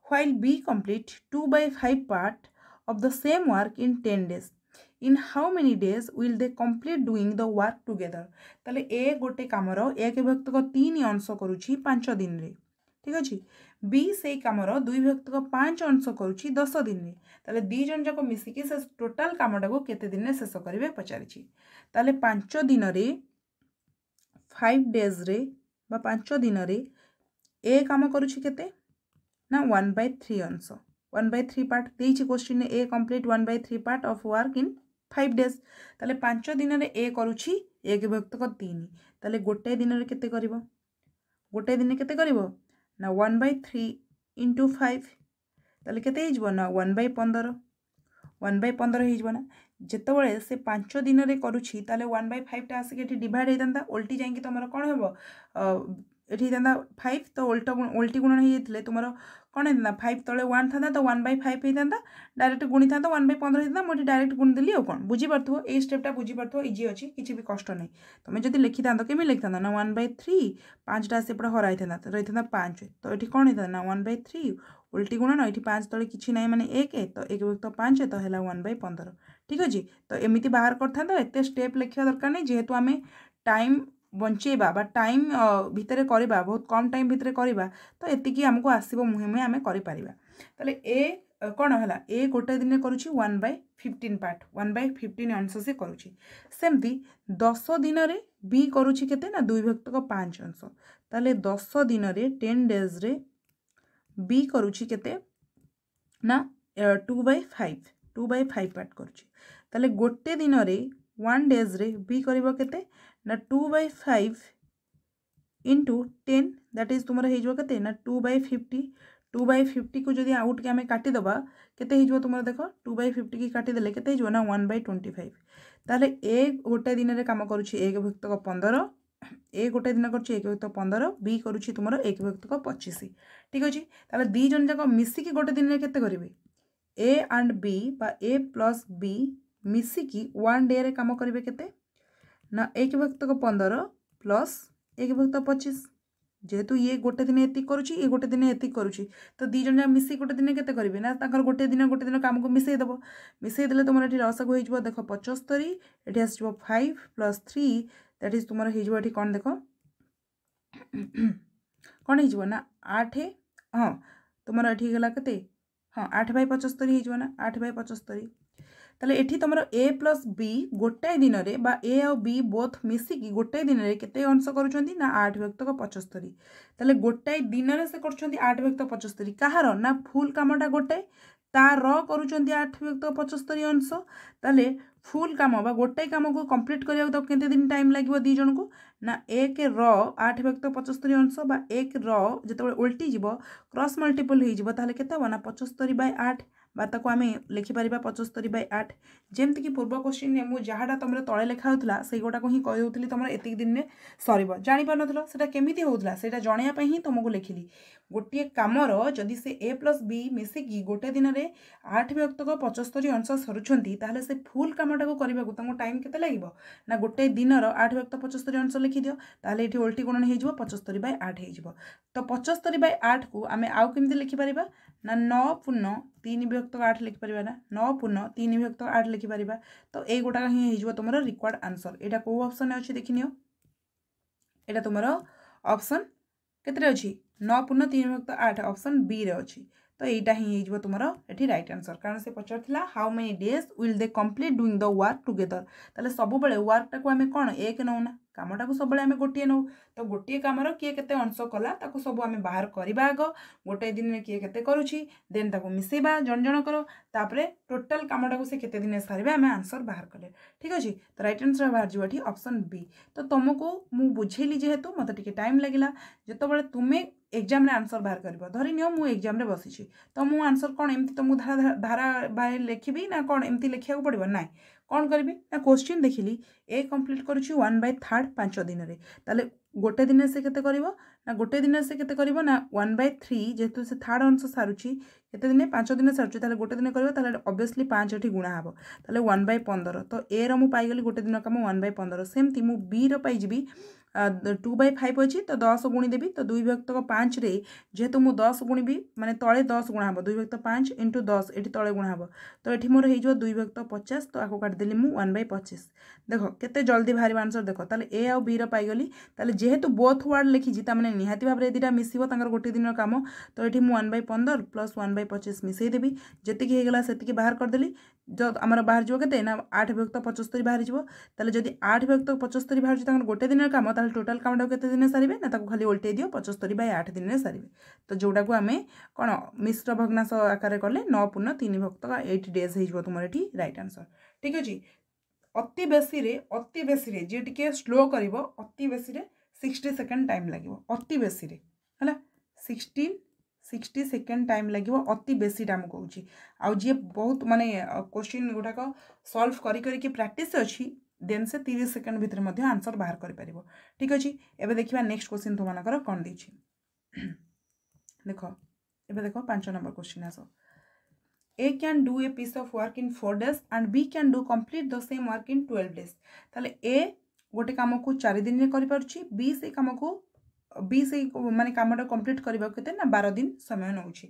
while B complete two by five part of the same work in ten days in how many days will they complete doing the work together ତାହେଲେ A ଗୋଟେ କାମର ଏକ ବିଭକ୍ତକ ତିନି ଅଂଶ କରୁଛି ପାଞ୍ଚ ଦିନରେ ଠିକ୍ ଅଛି ବି ସେଇ କାମର ଦୁଇ ବିଭକ୍ତକ ପାଞ୍ଚ ଅଂଶ କରୁଛି ଦଶ ଦିନରେ ତାହେଲେ ଦୁଇ ଜଣ ଯାକ ମିଶିକି ସେ ଟୋଟାଲ୍ କାମଟାକୁ କେତେ ଦିନରେ ଶେଷ କରିବେ ପଚାରିଛି ତାହେଲେ ପାଞ୍ଚ ଦିନରେ ଫାଇଭ୍ ଡେଜ୍ରେ বা ପାଞ୍ଚ ଦିନରେ ଏ କାମ କରୁଛି କେତେ ନା ୱାନ୍ ବାଇ ଥ୍ରୀ ଅଂଶ ୱାନ୍ ବାଇ ଥ୍ରୀ ପାର୍ଟ ଦେଇଛି କୋଶ୍ଚିନ୍ରେ A complete one by three part of work in five days তাহলে ପାଞ୍ଚ ଦିନରେ ଏ କରୁଛି ଏକ ବିଭକ୍ତକ ତିନି ତାହେଲେ ଗୋଟାଏ ଦିନରେ କେତେ କରିବ ଗୋଟାଏ ଦିନରେ କେତେ କରିବ ନା one by three into five ତାହେଲେ କେତେ ହେଇଯିବ ନା ୱାନ୍ ବାଇ ପନ୍ଦର ୱାନ୍ ବାଇ ପନ୍ଦର ହେଇଯିବ ନା ଯେତେବେଳେ ସେ ପାଞ୍ଚ ଦିନରେ କରୁଛି ତାହେଲେ ୱାନ୍ ବାଇ ଫାଇଭ୍ଟା ଆସିକି ଏଠି ଡିଭାଇଡ଼ ହେଇଥାନ୍ତା ଓଲ୍ଟି ଯାଇକି ତୁମର କ'ଣ ହେବ ଏଠି ହେଇଥାନ୍ତା ଫାଇଭ୍ ତ ଓଲ୍ଟ ଓଲ୍ଟି ଗୁଣ ହେଇଯାଇଥିଲେ ତୁମର କ'ଣ ହେଇଥାନ୍ତା ଫାଇଭ୍ ତଳେ ୱାନ୍ ଥାନ୍ତା ତ ୱାନ୍ ବାଇ ଫାଇଭ୍ ହେଇଥାନ୍ତା ଡାଇରେକ୍ଟ ଗୁଣିଥାନ୍ତା ୱାନ୍ ବାଇ ପନ୍ଦର ହେଇଥାନ୍ତା ମୁଁ ଏଠି ଡାଇରେକ୍ଟ ଗୁଣିଦେଲି ଆଉ କ'ଣ ବୁଝିପାରୁଥିବ ଏଇ ଷ୍ଟେପ୍ଟା ବୁଝିପାରୁଥିବ ଇଜି ଅଛି କିଛି ବି କଷ୍ଟ ନାହିଁ ତୁମେ ଯଦି ଲେଖିଥାନ୍ତ କେମିତି ଲେଖିଥାନ୍ତ ନା ୱାନ୍ ବାଇ ଥ୍ରୀ ପାଞ୍ଚଟା ସେପଟେ ହରା ହେଇଥାନ୍ତା ତ ରହିଥାନ୍ତା ପାଞ୍ଚ ତ ଏଠି କ'ଣ ହେଇଥାନ୍ତା ନା ୱାନ୍ ବାଇ ଥ୍ରୀ ଉଲ୍ଟି ଗୁଣନ ଏଠି ପାଞ୍ଚ ତଳେ କିଛି ନାହିଁ ମାନେ ଏକ ତ ଏକ ବ୍ୟକ୍ତ ପାଞ୍ଚ ତ ହେଲା ୱାନ୍ ବାଇ ପନ୍ଦର ଠିକ୍ ଅଛି ତ ଏମିତି ବାହାର କରିଥାନ୍ତ ଏତେ ଷ୍ଟେପ୍ ଲେଖିବା ଦରକାର ନାହିଁ ଯେହେତୁ ଆମେ ଟାଇମ୍ ବଞ୍ଚେଇବା ବା ଟାଇମ୍ ଭିତରେ କରିବା ବହୁତ କମ୍ ଟାଇମ୍ ଭିତରେ କରିବା ତ ଏତିକି ଆମକୁ ଆସିବ ମୁହେଁ ମୁହେଁ ଆମେ କରିପାରିବା ତାହେଲେ ଏ କ'ଣ ହେଲା ଏ ଗୋଟେ ଦିନେ କରୁଛି one by fifteen part one by fifteen ଅଂଶ ସେ କରୁଛି ସେମିତି ଦଶ ଦିନରେ ବି କରୁଛି କେତେ ନା ଦୁଇ ଭକ୍ତକ ପାଞ୍ଚ ଅଂଶ ତାହେଲେ ଦଶ ଦିନରେ ଟେନ୍ ଡେଜ୍ରେ ବି କରୁଛି କେତେ ନା two by five two by five part କରୁଛି ତାହେଲେ ଗୋଟେ ଦିନରେ ୱାନ୍ ଡେଜ୍ରେ ବି କରିବ କେତେ now 2 by 5 into ten that is तुम होते ना two by fifty two by fifty को जब आउ टे आम काटिदे के तुम देख टू बै फिफ्टी की काटिदे के ना वन बै ट्वेंटी फाइव ताल ए गोटे दिन में कम करुच्छे एक भक्तक पंदर ए गोटे दिन करुच्छे एक भक्तक पंदर बी करुच्छे तुम एक भक्तक पचिश ठीक अच्छे ताल दीजन जाक मिसिकी गोटे दिन में के करेंगे A and B A plus B मिसिकी वन डे कम करेंगे के ना एक भक्तक पंदर प्लस एक भक्त पचिश যেহেতু ইয়ে গোটে দিনে এতিক করুছি ইয়ে গোটে দিনে এতিক করুছি তো দুই জন মিশি গোটে দিনে কেতে করবে না তাঁর গোটে দিন গোটে দিন কামকে মিশাই দেব মিশাই দেলে তোমার এটি লসক হয়ে যাব দেখ পঁচস্তরি এটি আসব five plus three that is তোমার হয়ে যাব এটি কণ দেখ কণ হয়ে যাব না আঠ হ্যাঁ তোমার এটি গেলা কেতে হ্যাঁ আঠ বাই পঁচস্তরি হয়ে যাব না আঠ বাই পঁচস্তরি তাহলে এটি তোমার এ প্লস বি গোটাই দিনরে বা এ আর বি বোথ মিশিকি গোটাই দিনরে কেতে অংশ করছেন না আট ব্যক্তক পঁচস্তরি তাহলে গোটাই দিনরে সে করছেন আট ব্যক্ত পঁচস্তরি কাহার না ফুল কামটা গোটাই তা র করছেন আট ব্যক্ত পঁচস্তরি অংশ তাহলে ফুল কাম বা গোটাଏ কামକୁ কমপ্লিট করা তো কেতে দিন টাইম লাগবে দুই জনকু না এক র আট ব্যক্ত পঁচস্তরি অংশ বা এক র যেত উল্টি যাব ক্রস মল্টিপল হয়ে যাব তাহলে কেতে হব না পঁচস্তরি বাই আট ବା ତାକୁ ଆମେ ଲେଖିପାରିବା ପଞ୍ଚସ୍ତରୀ ବାଇ ଆଠ ଯେମିତିକି ପୂର୍ବ କୋଶ୍ଚିନ୍ରେ ମୁଁ ଯାହାଟା ତୁମର ତଳେ ଲେଖା ହେଉଥିଲା ସେଇଗୁଡ଼ାକୁ ହିଁ କହିଦେଉଥିଲି ତୁମର ଏତିକି ଦିନରେ ସରିବ ଜାଣିପାରୁନଥିଲ ସେଇଟା କେମିତି ହେଉଥିଲା ସେଇଟା ଜଣାଇବା ପାଇଁ ହିଁ ତୁମକୁ ଲେଖିଲି ଗୋଟିଏ କାମର ଯଦି ସେ ଏ ପ୍ଲସ୍ ବି ମିଶିକି ଗୋଟେ ଦିନରେ ଆଠ ବିଭକ୍ତକ ପଞ୍ଚସ୍ତରୀ ଅଂଶ ସରୁଛନ୍ତି ତାହେଲେ ସେ ଫୁଲ୍ କାମଟାକୁ କରିବାକୁ ତୁମକୁ ଟାଇମ୍ କେତେ ଲାଗିବ ନା ଗୋଟେ ଦିନର ଆଠ ବିଭକ୍ତ ପଞ୍ଚସ୍ତରୀ ଅଂଶ ଲେଖିଦିଅ ତାହେଲେ ଏଠି ଓଲଟି ଗୁଣନ ହେଇଯିବ ପଞ୍ଚସ୍ତରୀ ବାଇ ଆଠ ହେଇଯିବ ତ ପଞ୍ଚସ୍ତରୀ ବାଇ ଆଠକୁ ଆମେ ଆଉ କେମିତି ଲେଖିପାରିବା ना न पूर्ण तीन विभक्त आठ लिखिपर ना न पूर्ण तीन विभक्त आठ लिखिपर तो ये गुटाक हिंज तुम रिक्वार्ड आंसर ये कौ अपसन अच्छे देखी निटा तुम अपसन के न पूर्ण तीन विभक्त आठ अपसन बी रे अच्छे तो यहाँ हिंज तुम ये रईट आनसर कारण से पचार how many days will they complete doing the work together तेल सब वर्कटा को आम कौन एक नौना कमटा को सब गोटे नौ तो गोटे कमर किए के अंश कला सब आम बाहर करवा आग गोटे दिन में किए के देन मिसेवा जन जन कर टोटाल कमटा को सी दिन सर आम आंसर बाहर कले ठीक अच्छे तो रईट आनसर बाहर जो अप्सन बी तो तुमको मुझे बुझेली जेहेतु मत टाइम लगे जो तुम्हें एग्जाम आंसर बाहर करनी नियो मुझ एग्जाम बसीचि तो मुझ आंसर कौन एम तुमको धारा धारा बाहर लिखी ना कौन एमती लिखा पड़ा ना କ'ଣ କରିବି ନା କୋଶ୍ଚିନ୍ ଦେଖିଲି ଏ କମ୍ପ୍ଲିଟ୍ କରୁଛି ୱାନ୍ ବାଇ ଥାର୍ଡ଼ ପାଞ୍ଚ ଦିନରେ ତାହେଲେ ଗୋଟେ ଦିନରେ ସେ କେତେ କରିବ ନା ଗୋଟେ ଦିନରେ ସେ କେତେ କରିବ ନା ୱାନ୍ ବାଇ ଥ୍ରୀ ଯେହେତୁ ସେ ଥାର୍ଡ଼ ଅଂଶ ସାରୁଛି କେତେ ଦିନେ ପାଞ୍ଚ ଦିନ ସାରୁଛି ତାହେଲେ ଗୋଟେ ଦିନ କରିବ ତାହେଲେ ଅବଭିୟସଲି ପାଞ୍ଚଟି ଗୁଣା ହେବ ତାହେଲେ ୱାନ୍ ବାଇ ପନ୍ଦର ତ ଏର ମୁଁ ପାଇଗଲି ଗୋଟେ ଦିନ କାମ ୱାନ୍ ବାଇ ପନ୍ଦର ସେମିତି ମୁଁ ବିର ପାଇଯିବି ଟୁ ବାଇ ଫାଇଭ୍ ଅଛି ତ ଦଶ ଗୁଣି ଦେବି ତ ଦୁଇ ବ୍ୟକ୍ତକ ପାଞ୍ଚରେ ଯେହେତୁ ମୁଁ ଦଶ ଗୁଣିବି ମାନେ ତଳେ ଦଶ ଗୁଣା ହେବ ଦୁଇ ବ୍ୟକ୍ତ ପାଞ୍ଚ ଇଣ୍ଟୁ ଦଶ ଏଠି ତଳେ ଗୁଣା ହେବ ତ ଏଠି ମୋର ହେଇଯିବ ଦୁଇ ବ୍ୟକ୍ତ ପଚାଶ ତ ଆକୁ କାଟିଦେଲି ମୁଁ ୱାନ୍ ବାଇ ପଚିଶ ଦେଖ କେତେ ଜଲ୍ଦି ବାହାରିବ ଆନ୍ସର୍ ଦେଖ ତାହେଲେ ଏ ଆଉ ବିର ପାଇଗଲି ତାହେଲେ ଯେହେତୁ ବୋଥ୍ ୱାର୍ଡ଼ ଲେଖିଛି ତା'ମାନେ ନିହାତି ଭାବରେ ଦୁଇଟା ମିଶିବ ତାଙ୍କର ଗୋଟିଏ ଦିନର କାମ ତ ଏଠି ମୁଁ ୱାନ୍ ବାଇ ପନ୍ଦର ପ୍ଲସ୍ ୱାନ୍ ବାଇ ପଚିଶ ମିଶାଇ ଦେବି ଯେତିକି ହେଇଗଲା ସେତିକି ବାହାର କରିଦେଲି ଆମର ବାହାରିଯିବ କେତେ ନା ଆଠ ବ୍ୟକ୍ତ ପଞ୍ଚସ୍ତରୀ ବାହାରିଯିବ ତାହେଲେ ଯଦି ଆଠ ବ୍ୟକ୍ତ ପଞ୍ଚସ୍ତରୀ ବାହାରୁଛି ତାଙ୍କର ଗୋଟେ ଦିନର କାମ ତାହେଲେ ଟୋଟାଲ୍ କାମଟାକୁ କେତେ ଦିନରେ ସାରିବେ ନା ତାକୁ ଖାଲି ଓଲଟେଇ ଦିଅ ପଞ୍ଚସ୍ତରୀ ବାଇ ଆଠ ଦିନରେ ସାରିବେ ତ ଯେଉଁଟାକୁ ଆମେ କ'ଣ ମିଶ୍ର ଭଗ୍ନାଶ ଆକାରରେ କଲେ ନଅ ପୂର୍ଣ୍ଣ ତିନି ଭକ୍ତ ଏଇଟ୍ ଡେଜ୍ ହେଇଯିବ ତୁମର ଏଠି ରାଇଟ୍ ଆନ୍ସର୍ ଠିକ୍ ଅଛି ଅତି ବେଶୀରେ ଅତି ବେଶୀରେ ଯିଏ ଟିକିଏ ସ୍ଲୋ କରିବ ଅତି ବେଶୀରେ ସିକ୍ସଟି ସେକେଣ୍ଡ ଟାଇମ୍ ଲାଗିବ ଅତି ବେଶୀରେ ହେଲା ସିକ୍ସଟିନ୍ ସିକ୍ସଟି ସେକେଣ୍ଡ ଟାଇମ୍ ଲାଗିବ ଅତି ବେଶୀଟା ମୁଁ କହୁଛି ଆଉ ଯିଏ ବହୁତ ମାନେ କୋଶ୍ଚିନ୍ ଗୁଡ଼ାକ ସଲ୍ଭ କରି କରିକି ପ୍ରାକ୍ଟିସ୍ ଅଛି ଦେନ୍ ସେ ତିରିଶ ସେକେଣ୍ଡ ଭିତରେ ମଧ୍ୟ ଆନ୍ସର୍ ବାହାର କରିପାରିବ ଠିକ୍ ଅଛି ଏବେ ଦେଖିବା ନେକ୍ସଟ କୋଶ୍ଚିନ୍ ତୁମମାନଙ୍କର କ'ଣ ଦେଇଛି ଦେଖ ଏବେ ଦେଖ ପାଞ୍ଚ ନମ୍ବର କୋଶ୍ଚିନ୍ ଆସ A can do a piece of work in four days and B can do complete the same work in twelve days তাহলে এ ଗୋଟେ କାମକୁ ଚାରି ଦିନରେ କରିପାରୁଛି ବି ସେଇ କାମକୁ ବି ସେଇ ମାନେ କାମଟା କମ୍ପ୍ଲିଟ୍ କରିବାକୁ କେତେ ନା ବାର ଦିନ ସମୟ ନେଉଛି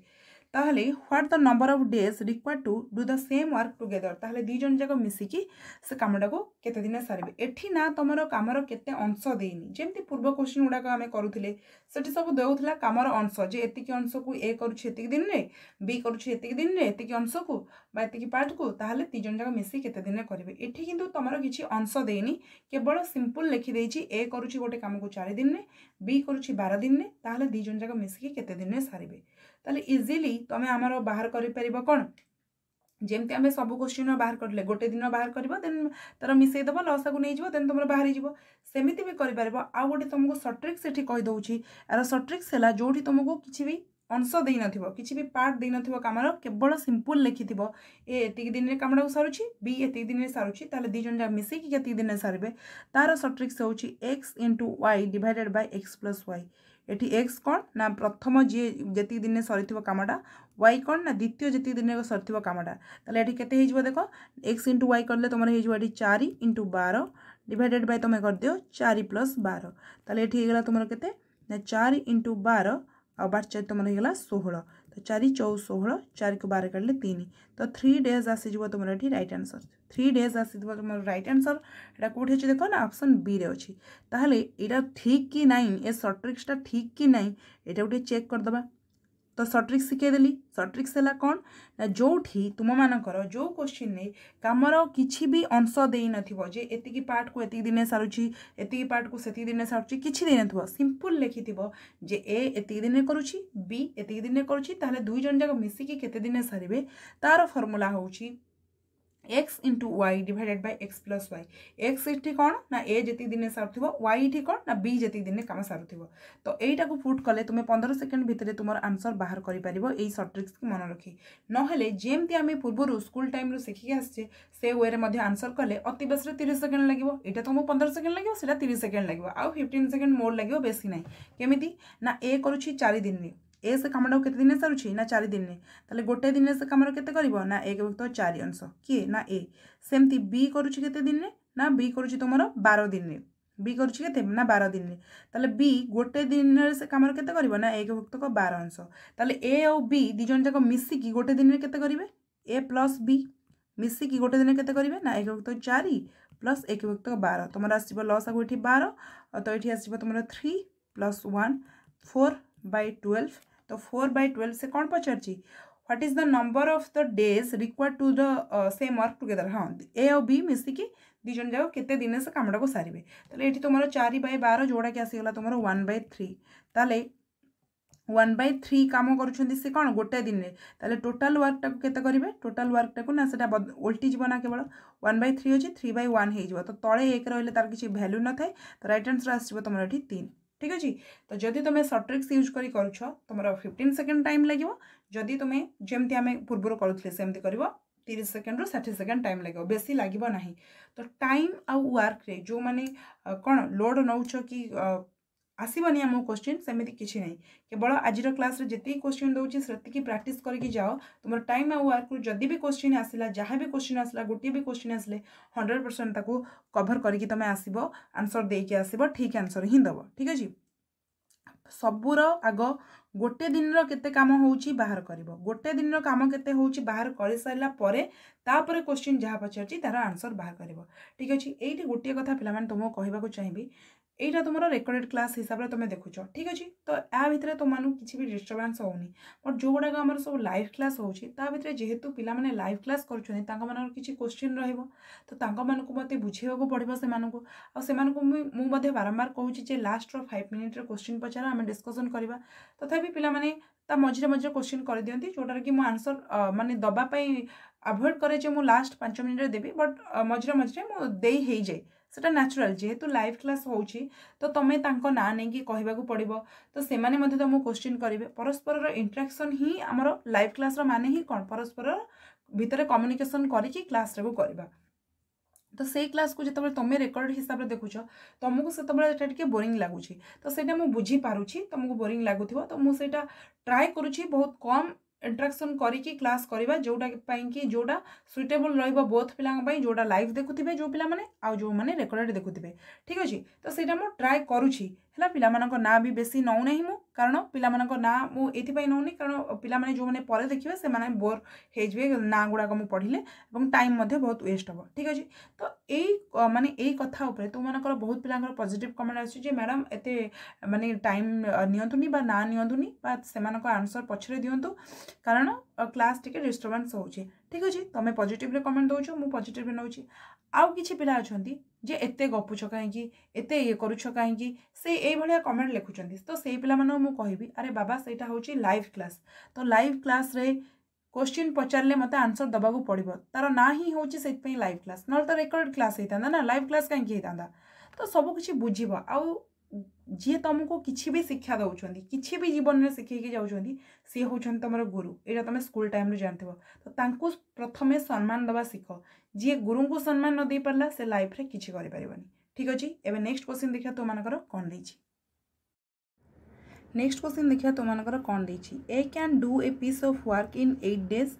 তাহলে what the number of days require to do the same work together ତାହେଲେ ଦୁଇ ଜଣ ଯାକ ମିଶିକି ସେ କାମଟାକୁ କେତେ ଦିନ ସାରିବେ ଏଠି ନା ତୁମର କାମର କେତେ ଅଂଶ ଦେଇନି ଯେମିତି ପୂର୍ବ କୋଶ୍ଚିନ୍ ଗୁଡ଼ାକ ଆମେ କରୁଥିଲେ ସେଠି ସବୁ ଦେଉଥିଲା କାମର ଅଂଶ ଯେ ଏତିକି ଅଂଶକୁ ଏ କରୁଛି ଏତିକି ଦିନରେ ବି କରୁଛି ଏତିକି ଦିନରେ ଏତିକି ଅଂଶକୁ বা ଏତିକି ପାର୍ଟକୁ ତାହେଲେ ଦୁଇ ଜଣ ଯାକ ମିଶି କେତେ ଦିନରେ କରିବେ ଏଠି କିନ୍ତୁ ତୁମର କିଛି ଅଂଶ ଦେଇନି କେବଳ ସିମ୍ପଲ୍ ଲେଖିଦେଇଛି ଏ କରୁଛି ଗୋଟେ କାମକୁ ଚାରି ଦିନରେ ବି କରୁଛି ବାର ଦିନରେ ତାହେଲେ ଦୁଇ ଜଣ ଯାକ ମିଶିକି କେତେ ଦିନରେ ସାରିବେ ତାହେଲେ ଇଜିଲି ତୁମେ ଆମର ବାହାର କରିପାରିବ କ'ଣ ଯେମିତି ଆମେ ସବୁ କୋଶ୍ଚିନ୍ର ବାହାର କରିଲେ ଗୋଟେ ଦିନ ବାହାର କରିବ ଦେନ୍ ତା'ର ମିଶାଇ ଦେବ ଲସାକୁ ନେଇଯିବ ଦେନ୍ ତୁମର ବାହାରିଯିବ ସେମିତି ବି କରିପାରିବ ଆଉ ଗୋଟେ ତୁମକୁ ସଟ୍ରିକ୍ସ ଏଠି କହିଦେଉଛି ଏହାର ସଟ୍ରିକ୍ସ ହେଲା ଯେଉଁଠି ତୁମକୁ କିଛି ବି ଅଂଶ ଦେଇନଥିବ କିଛି ବି ପାର୍ଟ ଦେଇନଥିବ କାମର କେବଳ ସିମ୍ପଲ୍ ଲେଖିଥିବ ଏ ଏତିକି ଦିନରେ କାମଟାକୁ ସାରୁଛି ବି ଏତିକି ଦିନରେ ସାରୁଛି ତାହେଲେ ଦୁଇ ଜଣ ଯାକ ମିଶିକି କେତିକି ଦିନରେ ସାରିବେ ତା'ର ସଟ୍ରିକ୍ସ ହେଉଛି x into y divided by X plus y এটি এক্স କ'ଣ ନା ପ୍ରଥମ ଯିଏ ଯେତିକି ଦିନରେ ସରିଥିବ କାମଟା ୱାଇ କ'ଣ ନା ଦ୍ୱିତୀୟ ଯେତିକି ଦିନରେ ସରିଥିବ କାମଟା ତାହେଲେ ଏଠି କେତେ ହେଇଯିବ ଦେଖ ଏକ୍ସ ଇଣ୍ଟୁ ୱାଇ କଲେ ତୁମର ହେଇଯିବ ଏଠି ଚାରି ଇଣ୍ଟୁ ବାର ଡିଭାଇଡ଼େଡ଼ ବାଇ ତୁମେ କରିଦିଅ ଚାରି ପ୍ଲସ୍ ବାର ତାହେଲେ ଏଠି ହେଇଗଲା ତୁମର କେତେ ନା ଚାରି ଇଣ୍ଟୁ ବାର ଆଉ ବାର ଚାରି ତୁମର ହେଇଗଲା ଷୋହଳ तो चार चौ षोह चारि को बार काड़े तीन तो थ्री डेज आसीजिव तुम ये रईट आनसर थ्री डेज आसीज तुम रईट आनसर यहाँ कौटी अच्छे देख ना अप्सन बी रे अच्छी ताहले यहाँ ठीक कि ना ए सर्ट ट्रिक्सटा ठीक कि ना यहाँ गोटे चेक करदे ତ ସଟ୍ରିକ୍ସ ଶିଖେଇଦେଲି ସର୍ଟ୍ରିକ୍ସ ହେଲା କ'ଣ ନା ଯେଉଁଠି ତୁମମାନଙ୍କର ଯେଉଁ କୋଶ୍ଚିନ୍ରେ କାମର କିଛି ବି ଅଂଶ ଦେଇନଥିବ ଯେ ଏତିକି ପାର୍ଟକୁ ଏତିକି ଦିନେ ସାରୁଛି ଏତିକି ପାର୍ଟକୁ ସେତିକି ଦିନେ ସାରୁଛି କିଛି ଦେଇନଥିବ ସିମ୍ପୁଲ୍ ଲେଖିଥିବ ଯେ ଏ ଏତିକି ଦିନେ କରୁଛି ବି ଏତିକି ଦିନେ କରୁଛି ତାହେଲେ ଦୁଇ ଜଣ ଯାକ ମିଶିକି କେତେ ଦିନେ ସାରିବେ ତା'ର ଫର୍ମୁଲା ହେଉଛି x into y divided by x plus y x ये कौन ना ए जी दिन सारू थो वाई ये कौन ना बी जी दिन कम सारू थो तो यहीटा को पुट कले तुम पंद्रह सेकेंड भितर तुम आंसर बाहर कर सर्ट्रिक्स की मन रखी नहले जमी आम पूर्व स्कूल टाइम रु शिखिक आसचे से वे आंसर कले अति बेस तीस सेकेंड लगे यहाँ तुमको पंद्रह सेकेंड लगे से तीस सेकेंड लगे आउ फिफ्टन सेकेंड मोर लगे बेसी ना केमी ना ए करुच्ची चार दिन में ଏ ସେ କାମଟାକୁ କେତେ ଦିନରେ ସାରୁଛି ନା ଚାରି ଦିନରେ ତାହେଲେ ଗୋଟେ ଦିନରେ ସେ କାମର କେତେ କରିବ ନା ଏକ ବିଭକ୍ତ ଚାରି ଅଂଶ କିଏ ନା ଏ ସେମିତି ବି କରୁଛି କେତେ ଦିନରେ ନା ବି କରୁଛି ତୁମର ବାର ଦିନରେ ବି କରୁଛି କେତେ ନା ବାର ଦିନରେ ତାହେଲେ ବି ଗୋଟେ ଦିନରେ ସେ କାମର କେତେ କରିବ ନା ଏକ ଭୁକ୍ତକ ବାର ଅଂଶ ତାହେଲେ ଏ ଆଉ ବି ଦୁଇ ଜଣ ଯାକ ମିଶିକି ଗୋଟେ ଦିନରେ କେତେ କରିବେ ଏ ପ୍ଲସ୍ ବି ମିଶିକି ଗୋଟେ ଦିନରେ କେତେ କରିବେ ନା ଏକ ଭୁକ୍ତ ଚାରି ପ୍ଲସ୍ ଏକ ଭୁକ୍ତକ ବାର ତୁମର ଆସିବ ଲସ୍ ଆଗକୁ ଏଠି ବାର ତ ଏଠି ଆସିବ ତୁମର three plus one four by twelve तो फोर बाई ट्वेल्व से कौन पचार what is the number of the days required to the same work together हाँ ए और बी मिसिकी দুইজন যাও কেতে দিনে সে কামটাকে সারিবে তাহলে এটি তোমার চারি বাই বার যেটাকি আসিগলা তোমার ওয়ান বাই থ্রি তাহলে ওয়ান বাই থ্রি কাম করছেন সে কোণ গোটে দিনে তাহলে টোটাল ওয়ার্কটাকে কেতে করবে টোটাল ওয়ার্কটাকে না সেটা ওল্টি যাব না কেবল ওয়ান বাই থ্রি অছে থ্রি বাই ওয়ান হয়ে যাব তো তলে এক রহলে তার কিছু ভ্যালু নথায় তো রাইট আনসর আসবে তোমার এটি তিন ठीक अच्छे तो जदि तुम सट्रिक्स यूज कर फिफ्टन सेकेंड टाइम लगे जदि तुम जमी आम पूर्व करुले सेमती कर तीस सेकेंड रु षाठी सेकेंड टाइम लगे बेस लगे ना तो टाइम आउ वर्क जो मैंने कौन लोड नौ कि आसवन आम क्वेश्चन सेमती किसी केवल आज क्लास जी क्वेश्चन दूसरी से प्राक्ट करके जाओ तुम टाइम आउ वर्क जदि भी क्वेश्चन आसला जहाँ भी क्वेश्चन आसला गोटे भी क्वेश्चन आसे हंड्रेड परसेंट ताक कभर करके तुम आसब आंसर देकी आसब ठीक आंसर हिं दब ठीक अच्छे सबुर आग गोटे दिन रत कम हो बाहर कर गोटे दिन राम के बाहर कर सारापर क्वेश्चन जहाँ पचार आंसर बाहर कर ठीक अच्छे ये गोटे कथा पे तुमको कहवाक चाहिए এইটা তোমার রেকর্ডেড ক্লাস হিসাবে তুমি দেখুছ ঠিক আছে তো এর ভিতরে তোমার কিছু বি ডিস্টর্বান্স হোনি বট যেগুড়াক আমার সব লাইভ ক্লাস হচ্ছে তা ভিতরে যেহেতু পিলা মানে লাইভ ক্লাস করছেন তাঙ্কর কিছু কোশ্চিন রহব তো তাঙ্কু মতো বুঝাইবাকে পড়ব সে মু বারম্বার কুচি যে লাস্টর ফাইভ মিনিটের কোশ্চিন পচার আমি ডিসকসন করা তথাপি পিলা মানে তা মঝিরে মঝিরে কোশ্চিন করে করেদিকে যেটার কি আনসর মানে দেওয়া আভয়েড করে যে লাস্ট পাঁচ মিনিটে দেবি বট মঝিরে মঝিরে মু দেই হয়ে যায় सेटा नाचुराल जेहेतु लाइव क्लास हो तो तुम्हें ना नहीं कि कह पड़ो तो से तुमको क्वेश्चन करेंगे परस्पर इंट्राक्शन ही आम लाइव क्लास माने ही कौन परस्पर भितर कम्युनिकेसन करस करवा तो से क्लास को जो तुम्हें रेकर्ड हिसाब से देखु तुमको से बोरींग लगुच तो से मुझे बुझीप तुमको बोरींग लगुव तो मुझे ट्राए करुच्ची बहुत कम ଇଣ୍ଟ୍ରାକ୍ସନ୍ କରିକି କ୍ଲାସ୍ କରିବା ଯେଉଁଟା ପାଇଁ କି ଯେଉଁଟା ସୁଇଟେବଲ୍ ରହିବ ବୋଥ୍ ପିଲାଙ୍କ ପାଇଁ ଯେଉଁଟା ଲାଇଭ୍ ଦେଖୁଥିବେ ଯେଉଁ ପିଲାମାନେ ଆଉ ଯେଉଁମାନେ ରେକର୍ଡ଼େଡ଼୍ ଦେଖୁଥିବେ ଠିକ୍ ଅଛି ତ ସେଇଟା ମୁଁ ଟ୍ରାଏ କରୁଛି ହେଲା ପିଲାମାନଙ୍କ ନାଁ ବି ବେଶୀ ନେଉନାହିଁ ମୁଁ କାରଣ ପିଲାମାନଙ୍କ ନାଁ ମୁଁ ଏଥିପାଇଁ ନେଉନି କାରଣ ପିଲାମାନେ ଯେଉଁମାନେ ପରେ ଦେଖିବେ ସେମାନେ ବୋର୍ ହେଇଯିବେ ନାଁ ଗୁଡ଼ାକ ମୁଁ ପଢ଼ିଲେ ଏବଂ ଟାଇମ୍ ମଧ୍ୟ ବହୁତ ୱେଷ୍ଟ ହେବ ଠିକ୍ ଅଛି ତ ଏଇ ମାନେ ଏଇ କଥା ଉପରେ ତୁମମାନଙ୍କର ବହୁତ ପିଲାଙ୍କର ପଜିଟିଭ୍ କମେଣ୍ଟ ଆସୁଛି ଯେ ମ୍ୟାଡ଼ାମ୍ ଏତେ ମାନେ ଟାଇମ୍ ନିଅନ୍ତୁନି ବା ନାଁ ନିଅନ୍ତୁନି ବା ସେମାନଙ୍କ ଆନ୍ସର୍ ପଛରେ ଦିଅନ୍ତୁ କାରଣ କ୍ଲାସ୍ ଟିକେ ଡିଷ୍ଟର୍ବାନ୍ସ ହେଉଛି ठीक अच्छे तुम पजिट्रे कमेंट दौ मु पजिट्रे नौ आउ कि पिला अच्छा जे एत गपुछ कहीं ये करुछ कहीं ये कमेंट लिखुं तो से पाला कह कहबी अरे बाबा सेटा लाइव क्लास तो लाइव क्लास रे क्वेश्चन पचारे मत आंसर देवाक पड़ तार ना ही हूँ से लाइव क्लास ना तो रेकर्ड क्लास होता ना लाइव क्लास कहीं तो सबकि बुझे आउ ଯିଏ ତୁମକୁ କିଛି ବି ଶିକ୍ଷା ଦେଉଛନ୍ତି କିଛି ବି ଜୀବନରେ ଶିଖେଇକି ଯାଉଛନ୍ତି ସିଏ ହେଉଛନ୍ତି ତୁମର ଗୁରୁ ଏଇଟା ତୁମେ ସ୍କୁଲ ଟାଇମ୍ରୁ ଜାଣିଥିବ ତ ତାଙ୍କୁ ପ୍ରଥମେ ସମ୍ମାନ ଦେବା ଶିଖ ଯିଏ ଗୁରୁଙ୍କୁ ସମ୍ମାନ ନ ଦେଇପାରିଲା ସେ ଲାଇଫ୍ରେ କିଛି କରିପାରିବନି ଠିକ୍ ଅଛି ଏବେ ନେକ୍ସଟ କ୍ୱେଶ୍ଚିନ୍ ଦେଖିବା ତୁମମାନଙ୍କର କ'ଣ ଦେଇଛି ନେକ୍ସଟ କ୍ୱେଶ୍ଚିନ୍ ଦେଖିବା ତୁମମାନଙ୍କର କ'ଣ ଦେଇଛି A can do a piece of work in eight days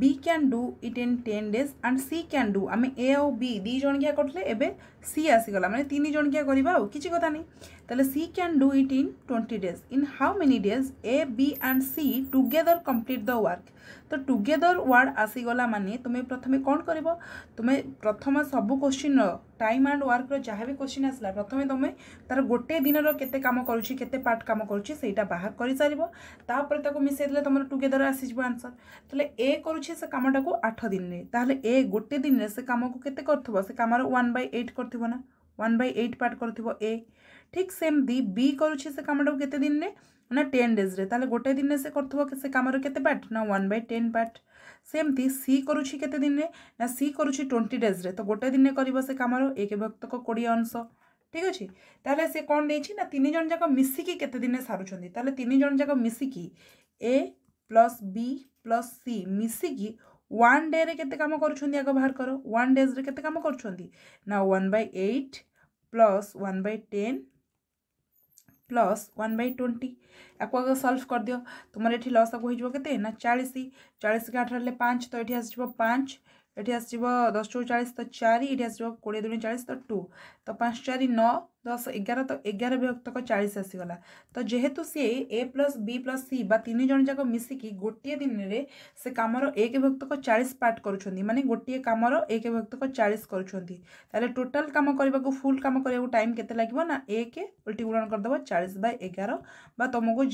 B can do it in ten days and C can do ଆମେ ଏ ଆଉ ବି ଦୁଇ ଜଣିକିଆ କରିଥିଲେ ଏବେ ସି ଆସିଗଲା ମାନେ ତିନି ଜଣିକିଆ କରିବା ଆଉ କିଛି କଥା ନାହିଁ ତାହେଲେ C can do it in twenty days in how many days A B and C together complete the work ତ ଟୁଗେଦର ୱାର୍ଡ଼ ଆସିଗଲା ମାନେ ତୁମେ ପ୍ରଥମେ କ'ଣ କରିବ ତୁମେ ପ୍ରଥମେ ସବୁ କୋଶ୍ଚିନ୍ର ଟାଇମ୍ ଆଣ୍ଡ ୱାର୍କର ଯାହା ବି କୋଶ୍ଚିନ୍ ଆସିଲା ପ୍ରଥମେ ତୁମେ ତା'ର ଗୋଟେ ଦିନର କେତେ କାମ କରୁଛି କେତେ ପାର୍ଟ କାମ କରୁଛି ସେଇଟା ବାହାର କରିସାରିବ ତାପରେ ତାକୁ ମିଶାଇ ଦେଲେ ତୁମର ଟୁଗେଦର ଆସିଯିବ ଆନ୍ସର୍ ତାହେଲେ ଏ କରୁଛେ ସେ କାମଟାକୁ ଆଠ ଦିନରେ ତାହେଲେ ଏ ଗୋଟେ ଦିନରେ ସେ କାମକୁ କେତେ କରିଥିବ ସେ କାମର ୱାନ୍ ବାଇ ଏଇଟ୍ କରିଥିବ ନା ୱାନ୍ ବାଇ ଏଇଟ୍ ପାର୍ଟ କରିଥିବ ଏ ଠିକ୍ ସେମିତି ବି କରୁଛି ସେ କାମଟାକୁ କେତେ ଦିନରେ ନା ଟେନ୍ ଡେଜ୍ରେ ତାହେଲେ ଗୋଟେ ଦିନରେ ସେ କରୁଥିବ ସେ କାମର କେତେ ପାର୍ଟ ନା ୱାନ୍ ବାଇ ଟେନ୍ ପାର୍ଟ ସେମିତି ସି କରୁଛି କେତେ ଦିନରେ ନା ସି କରୁଛି ଟ୍ୱେଣ୍ଟି ଡେଜ୍ରେ ତ ଗୋଟେ ଦିନରେ କରିବ ସେ କାମର ଏକ ବ୍ୟକ୍ତକ କୋଡ଼ିଏ ଅଂଶ ଠିକ୍ ଅଛି ତାହେଲେ ସେ କ'ଣ ନେଇଛି ନା ତିନି ଜଣ ଯାକ ମିଶିକି କେତେ ଦିନରେ ସାରୁଛନ୍ତି ତାହେଲେ ତିନି ଜଣ ଯାକ ମିଶିକି A plus B plus C ମିଶିକି ୱାନ୍ ଡେରେ କେତେ କାମ କରୁଛନ୍ତି ଆଗ ବାହାର କର ୱାନ୍ ଡେଜ୍ରେ କେତେ କାମ କରୁଛନ୍ତି ନା one by eight plus one by ten plus one by twenty ୟାକୁ ଆଗ ସଲ୍ଭ କରିଦିଅ ତୁମର ଏଠି ଲସ୍ ଆକୁ ହେଇଯିବ କେତେ ନା ଚାଳିଶ ଚାଳିଶକୁ ଆଠ ହେଲେ ପାଞ୍ଚ ତ ଏଠି ଆସିଯିବ ପାଞ୍ଚ ଏଠି ଆସିବ ଦଶ ଚଉ ଚାଳିଶ ତ ଚାରି ଏଠି ଆସିବ କୋଡ଼ିଏ ଦୁଇ ଚାଳିଶ ତ ଟୁ ତ ପାଞ୍ଚ ଚାରି ନଅ ଦଶ ଏଗାର ତ ଏଗାର ବିଭକ୍ତକ ଚାଳିଶ ଆସିଗଲା ତ ଯେହେତୁ ସିଏ A plus B plus C ବା ତିନି ଜଣ ଯାକ ମିଶିକି ଗୋଟିଏ ଦିନରେ ସେ କାମର ଏକ ବିଭକ୍ତକ ଚାଳିଶ ପାର୍ଟ କରୁଛନ୍ତି ମାନେ ଗୋଟିଏ କାମର ଏକ ବିଭକ୍ତକ ଚାଳିଶ କରୁଛନ୍ତି ତାହେଲେ ଟୋଟାଲ କାମ କରିବାକୁ ଫୁଲ୍ କାମ କରିବାକୁ ଟାଇମ୍ କେତେ ଲାଗିବ ନା ଏକ ଉଲ୍ଟି ଗୁଣନ କରିଦେବ ଚାଳିଶ ବାଇ ଏଗାର ବା ତୁମକୁ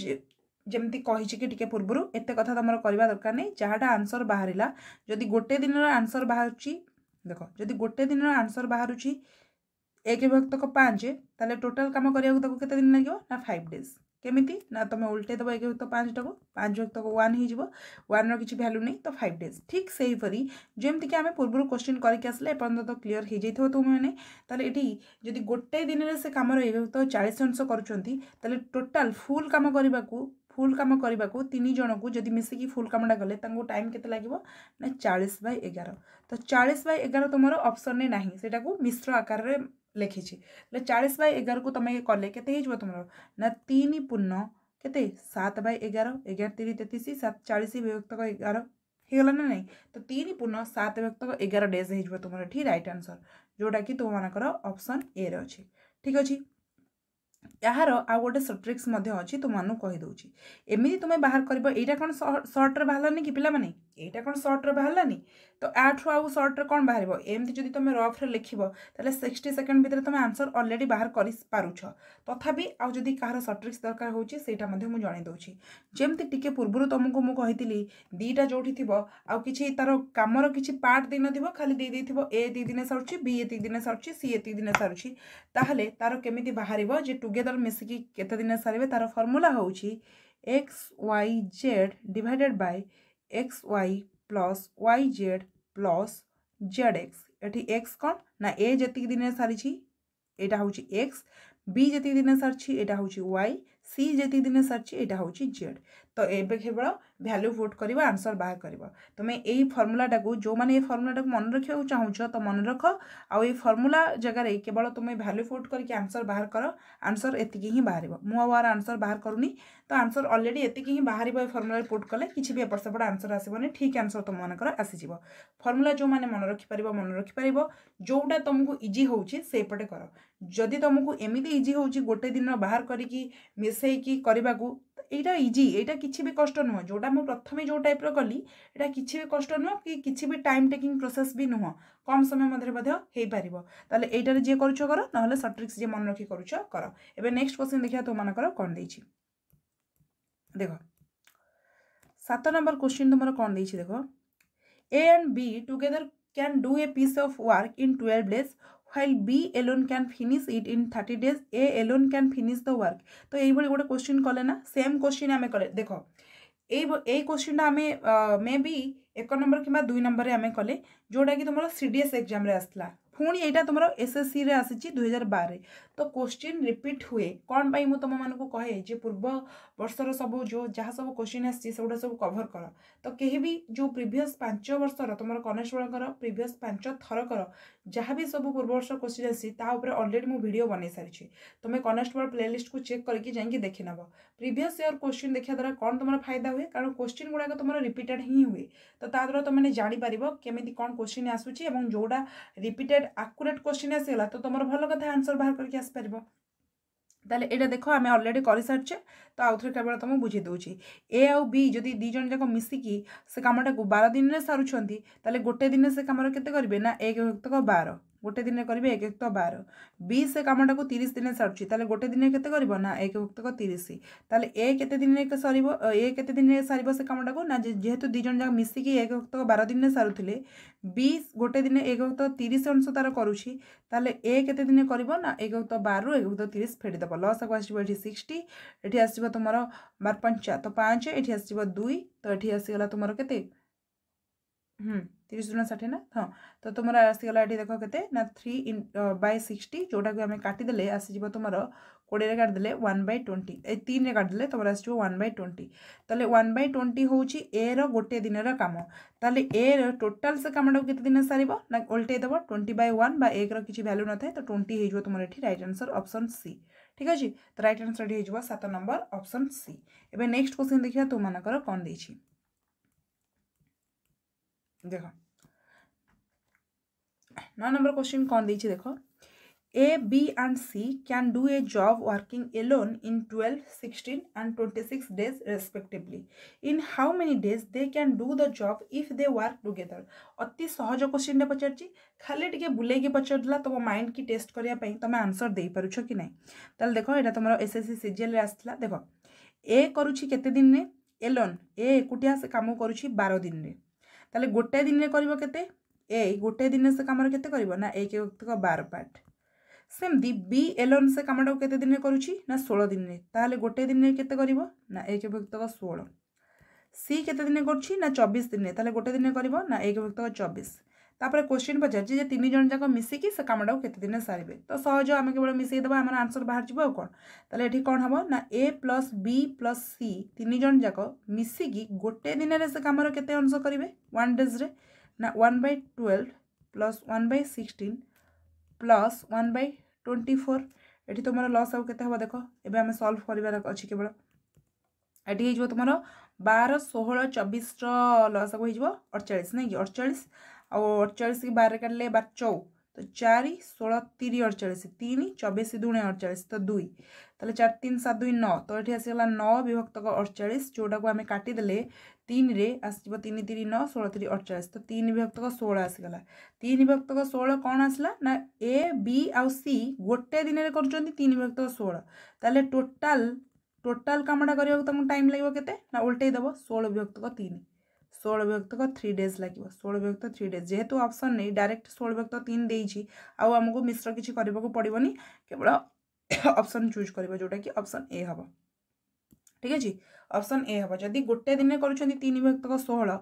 ଯେମିତି କହିଛି କି ଟିକେ ପୂର୍ବରୁ ଏତେ କଥା ତୁମର କରିବା ଦରକାର ନାହିଁ ଯାହାଟା ଆନ୍ସର୍ ବାହାରିଲା ଯଦି ଗୋଟେ ଦିନର ଆନ୍ସର୍ ବାହାରୁଛି ଦେଖ ଯଦି ଗୋଟେ ଦିନର ଆନ୍ସର୍ ବାହାରୁଛି ଏକ ବିଭକ୍ତକ ପାଞ୍ଚ ତାହେଲେ ଟୋଟାଲ୍ କାମ କରିବାକୁ ତାକୁ କେତେ ଦିନ ଲାଗିବ ନା ଫାଇଭ୍ ଡେଜ୍ କେମିତି ନା ତୁମେ ଉଲ୍ଟେଇ ଦେବ ଏକ ବିଭକ୍ତ ପାଞ୍ଚଟାକୁ ପାଞ୍ଚ ବିଭକ୍ତକ ୱାନ୍ ହେଇଯିବ ୱାନ୍ର କିଛି ଭ୍ୟାଲ୍ୟୁ ନାହିଁ ତ ଫାଇଭ୍ ଡେଜ୍ ଠିକ୍ ସେହିପରି ଯେମିତିକି ଆମେ ପୂର୍ବରୁ କୋଶ୍ଚିନ୍ କରିକି ଆସିଲେ ଏପର୍ଯ୍ୟନ୍ତ ତ କ୍ଲିଅର୍ ହେଇଯାଇଥିବ ତୁମେମାନେ ତାହେଲେ ଏଠି ଯଦି ଗୋଟେ ଦିନରେ ସେ କାମର ଏକ ବିଭକ୍ତ ଚାଳିଶ ଅଂଶ କରୁଛନ୍ତି ତାହେଲେ ଟୋଟାଲ୍ ଫୁଲ୍ କାମ କରିବାକୁ फुल कम करने को तीन जन को जब मिसिक फुल कमटा कले टाइम के लगे ना चालीस बै एगार तो चालीस बै एगार तुम अप्सन में ना से मिश्र आकार में लिखी चालीस बै एगार को तुम कले के तुम ना तीन पुनः केत बै एगार एगार तीन तेतीस सात चालीस विभक्त एगार होगा ना नहीं तो तीन पूर्ण सात व्यक्त एगार डेज हो तुम ये रईट आनसर जोटा कि तुम मानक अप्सन ए रे अच्छे ठीक अच्छे ଏହାର ଆଉ ଗୋଟେ ସଟ୍ରିକ୍ସ ମଧ୍ୟ ଅଛି ତୁମମାନଙ୍କୁ କହିଦେଉଛି ଏମିତି ତୁମେ ବାହାର କରିବ ଏଇଟା କ'ଣ ସର୍ଟରେ ବାହାରିଲାନି କି ପିଲାମାନେ ଏଇଟା କ'ଣ ସର୍ଟରେ ବାହାରିଲାନି ତ ଆଠୁ ଆଉ ସର୍ଟରେ କ'ଣ ବାହାରିବ ଏମିତି ଯଦି ତୁମେ ରଫ୍ରେ ଲେଖିବ ତାହେଲେ ସିକ୍ସଟି ସେକେଣ୍ଡ ଭିତରେ ତୁମେ ଆନ୍ସର୍ ଅଲରେଡ଼ି ବାହାର କରିପାରୁଛ ତଥାପି ଆଉ ଯଦି କାହାର ସର୍ଟ୍ରିକ୍ସ ଦରକାର ହେଉଛି ସେଇଟା ମଧ୍ୟ ମୁଁ ଜଣାଇ ଦେଉଛି ଯେମିତି ଟିକେ ପୂର୍ବରୁ ତୁମକୁ ମୁଁ କହିଥିଲି ଦୁଇଟା ଯେଉଁଠି ଥିବ ଆଉ କିଛି ତା'ର କାମର କିଛି ପାର୍ଟ ଦେଇନଥିବ ଖାଲି ଦେଇ ଦେଇଥିବ ଏ ଏତିକି ଦିନେ ସରୁଛି ବି ଏତିକି ଦିନେ ସରୁଛି ସି ଏତିକି ଦିନେ ସରୁଛି ତାହେଲେ ତା'ର କେମିତି ବାହାରିବ ଯେ ଟୁଗେଦର ମିଶିକି କେତେ ଦିନେ ସାରିବେ ତା'ର ଫର୍ମୁଲା ହେଉଛି x y z divided by x y plus y z plus z x এটি এক্স কোণ না এ যেতিক দিনে সারিছি এটা হচ্ছে এক্স বি যেতিক দিনে সারছি এটা হচ্ছে ওয়াই সি যেতিক দিনে সারছি এটা হচ্ছে জেড ତ ଏବେ କେବଳ ଭ୍ୟାଲ୍ୟୁ ପୁଟ୍ କରିବ ଆନ୍ସର୍ ବାହାର କରିବ ତୁମେ ଏଇ ଫର୍ମୁଲାଟାକୁ ଯେଉଁମାନେ ଏଇ ଫର୍ମୁଲାଟାକୁ ମନେ ରଖିବାକୁ ଚାହୁଁଛ ତ ମନେ ରଖ ଆଉ ଏଇ ଫର୍ମୁଲା ଜାଗାରେ କେବଳ ତୁମେ ଭ୍ୟାଲ୍ୟୁ ପୁଟ୍ କରିକି ଆନ୍ସର୍ ବାହାର କର ଆନ୍ସର୍ ଏତିକି ହିଁ ବାହାରିବ ମୁଁ ଆଉ ଆର ଆନ୍ସର୍ ବାହାର କରୁନି ତ ଆନ୍ସର୍ ଅଲରେଡ଼ି ଏତିକି ହିଁ ବାହାରିବ ଏ ଫର୍ମୁଲାରେ ପୁଟ୍ କଲେ କିଛି ବି ଏପଟ ସେପଟ ଆନ୍ସର୍ ଆସିବନି ଠିକ୍ ଆନ୍ସର୍ ତୁମମାନଙ୍କର ଆସିଯିବ ଫର୍ମୁଲା ଯେଉଁମାନେ ମନେ ରଖିପାରିବ ମନେ ରଖିପାରିବ ଯେଉଁଟା ତୁମକୁ ଇଜି ହେଉଛି ସେଇପଟେ କର ଯଦି ତୁମକୁ ଏମିତି ଇଜି ହେଉଛି ଗୋଟେ ଦିନ ବାହାର କରିକି ମିଶାଇକି କରିବାକୁ ଏଇଟା ଇଜି ଏଇଟା କିଛି ବି କଷ୍ଟ ନୁହଁ ଯେଉଁଟା ମୁଁ ପ୍ରଥମେ ଯେଉଁ ଟାଇପ୍ର କଲି ଏଇଟା କିଛି ବି କଷ୍ଟ ନୁହଁ କି କିଛି ବି ଟାଇମ୍ ଟେକିଂ ପ୍ରୋସେସ୍ ବି ନୁହଁ କମ୍ ସମୟ ମଧ୍ୟରେ ମଧ୍ୟ ହେଇପାରିବ ତାହେଲେ ଏଇଟାରେ ଯିଏ କରୁଛ କର ନହେଲେ ସଟ୍ରିକ୍ସ ଯିଏ ମନେ ରଖି କରୁଛ କର ଏବେ ନେକ୍ସଟ କ୍ୱେଶ୍ଚିନ୍ ଦେଖିବା ତୁମମାନଙ୍କର କ'ଣ ଦେଇଛି ଦେଖ ସାତ ନମ୍ବର କ୍ୱେଶ୍ଚିନ୍ ତୁମର କ'ଣ ଦେଇଛି ଦେଖ A and B together can do a piece of work in twelve days while B alone can finish it in thirty days A alone can finish the work ତ ଏଇଭଳି ଗୋଟେ କୋଶ୍ଚିନ୍ କଲେ ନା same question ଆମେ କଲେ ଦେଖ ଏଇ ଏଇ କୋଶ୍ଚିନ୍ଟା ଆମେ ମେ ବି ଏକ ନମ୍ବର କିମ୍ବା ଦୁଇ ନମ୍ବରରେ ଆମେ କଲେ ଯେଉଁଟାକି ତୁମର ସି ଡି ଏସ୍ ଏକ୍ଜାମ୍ରେ ଆସିଥିଲା ପୁଣି ଏଇଟା ତୁମର ଏସ୍ଏସ୍ସିରେ ଆସିଛି ଦୁଇହଜାର ବାରରେ तो क्वेश्चन रिपीट हुए कौन पाई मुझे तुमको कहे जो पूर्व वर्षर सब जो जहाँ सब क्वेश्चन आगुटा सब कभर कर तो कहीं भी जो प्रिभस पांच वर्षर तुम कनेस्टबल प्रिभस पांच थरक जहाँ भी सब पूर्व वर्ष क्वेश्चन आपरे अलरेडी मुझे भिडियो बनई सारी तुम कनेस्टबल प्लेलीस्ट को चेक करके जाइए देखे नब प्रिभस इयर क्वेश्चन देखा द्वारा कौन तुम फायदा हुए कारण क्वेश्चन गुड़ाक तुम रिपीटेड ही हुए तो ताद्वारा तुमने जापर केमी कौन क्वेश्चन आसूँ और जोटा रिपीटेड आकुरेट क्वेश्चन आसगला तो तुम भल कथ आंसर बाहर करके आस ଆସିପାରିବ তাহলে এটা দেখ আমি অলরেডি କରିସାରିଛେ ତ ଆଉଥରେ କେବଳ ତୁମକୁ ବୁଝେଇ ଦେଉଛି ଏ ଆଉ ବି ଯଦି ଦୁଇ ଜଣ ଯାକ ମିଶିକି ସେ କାମଟାକୁ ବାର ଦିନରେ ସାରୁଛନ୍ତି ତାହେଲେ ଗୋଟେ ଦିନରେ ସେ କାମର କେତେ କରିବେ ନା ଏକ ଭାକ୍ତକ ବାର গোটে দিনে করবে এক একক্ত বার বি সে কামটাকে তিরিশ দিনে সারুছি তাহলে গোটে দিনে কেতে করব না এক একক্তক তিরিশ তাহলে এ কেতে দিনে সরব এ কেতে দিনে সারিব সে কামটাকে না যেহেতু দুজন যাক মিশিকি এক একক্তক বার দিনে সারুলে বি গোটে দিনে এক একক্তক তিরিশ অংশ তার করুছি তাহলে এ কেতে দিনে করব না এক একক্তক বারু এক একক্তক তিরিশ ফেড়িদেব লসাকু আসব এটি সিক্সটি এটি আসব তোমার বার পঞ্চা তো পাঁচ এটি আসব দুই তো এটি আসিগলা তোমার কেতে हम्म, तीस दुना षाठी ना हाँ तो तुम आसीगला देख के ना थ्री इन बै सिक्सटी जोटा को आम काटिदे आसीज तुम कोड़े काटिदे वन बै ट्वेंटी तीन में काटिदे तुम आस बै ट्वेंटी तेल वन बै ट्वेंटी हूँ ए रोटे दिन राम तेल ए रोटाल से कमटा के दिन सारे ना उल्टईदेव ट्वेंटी बै वन एक रिच्छी भैल्यू ना तो ट्वेंटी होगा तुम ये रईट आनसर अप्सन सी ठीक अच्छे तो रईट आनसर ये सात नंबर अप्सन सी एवं नेक्स्ट क्वेश्चन देखिए तुम कौन देखिए देखो नौ नंबर क्वेश्चन कौन दीजिए देखो A B and C can do a job working alone in twelve sixteen and twenty six days respectively in how many days they can do the job if they work together अति सहज question पचार खाली T बुले पचारा तुम mind की test करने तुम answer दे पार कि ना तो देख यहाँ तुम एस एस सी सीजीएल आसला देख ए करुच्छी केते दिन एलोन ए एकुटिया से कम करुच्छी बार दिन में ତାହେଲେ ଗୋଟାଏ ଦିନରେ କରିବ କେତେ ଏ ଗୋଟାଏ ଦିନରେ ସେ କାମରେ କେତେ କରିବ ନା ଏକ କେତେକ ବାର ପାର୍ଟ ସେମିତି ବି ଏଲନ୍ ସେ କାମଟାକୁ କେତେ ଦିନରେ କରୁଛି ନା ଷୋହଳ ଦିନରେ ତାହେଲେ ଗୋଟାଏ ଦିନରେ କେତେ କରିବ ନା ଏକ ବିଭକ୍ତକ ଷୋହଳ ସି କେତେ ଦିନେ କରୁଛି ନା ଚବିଶ ଦିନରେ ତାହେଲେ ଗୋଟେ ଦିନେ କରିବ ନା ଏକ ବିଭକ୍ତକ ଚବିଶ তাপরে কোশ্চিন ପଚାରିଛି ଯେ ତିନି ଜଣ ଯାକ ମିଶିକି ସେ କାମଟାକୁ କେତେ ଦିନରେ ସାରିବେ ତ ସହଜ ଆମେ କେବଳ ମିଶାଇ ଦେବା ଆମର ଆନ୍ସର ବାହାରିଯିବ ଆଉ କ'ଣ ତାହେଲେ ଏଠି କ'ଣ ହେବ ନା A plus B plus C ତିନି ଜଣ ଯାକ ମିଶିକି ଗୋଟେ ଦିନରେ ସେ କାମର କେତେ ଅଂଶ କରିବେ ୱାନ୍ ଡେଜ୍ରେ ନା one by twelve plus one by sixteen plus one by twenty four ଏଠି ତୁମର ଲସ୍ ଆଉ କେତେ ହେବ ଦେଖ ଏବେ ଆମେ ସଲ୍ଭ କରିବାର ଅଛି କେବଳ ଏଠି ହେଇଯିବ ତୁମର ବାର ଷୋହଳ ଚବିଶର ଲସ୍ ହେବ ହେଇଯିବ ଅଡ଼ଚାଳିଶ ନାଇଁ କି ଅଡ଼ଚାଳିଶ और अड़चालीस की बारह काट ले बार चौ तो चार षोल तीन अड़चाश तीन चबीस दुणे अड़चाश तो दुई তাহলে চার তিন সাত দুই ন তো এটি আসিগলা ন বিভক্ত অড়চাশ যেটাকে আমি কাটিদেলে তিনরে আসব তিন তিন ন ষোল তিন অড়চাশ তো তিন বিভক্ত ষোল আসিগলা তিন বিভক্ত ষোল কণ আসলা না এ বি আসি গোটে দিনের করছেন তিন বিভক্ত ষোল তাহলে টোটাল টোটাল কামটা করা টাইম লাগবে কেতে না উল্টাই দেব ষোল বিভক্ত তিন षोल विभक्त थ्री डेज लगे षोल विभक्त थ्री डेज जेहेतु अप्सन नहीं डायरेक्ट षोल विभक्त तीन देखो मिश्र किसी करने पड़ोन केवल अप्सन चूज कर जोटा कि अप्सन ए हम ठीक है अप्सन ए हम जदि गोटे दिन करन विभक्त षोह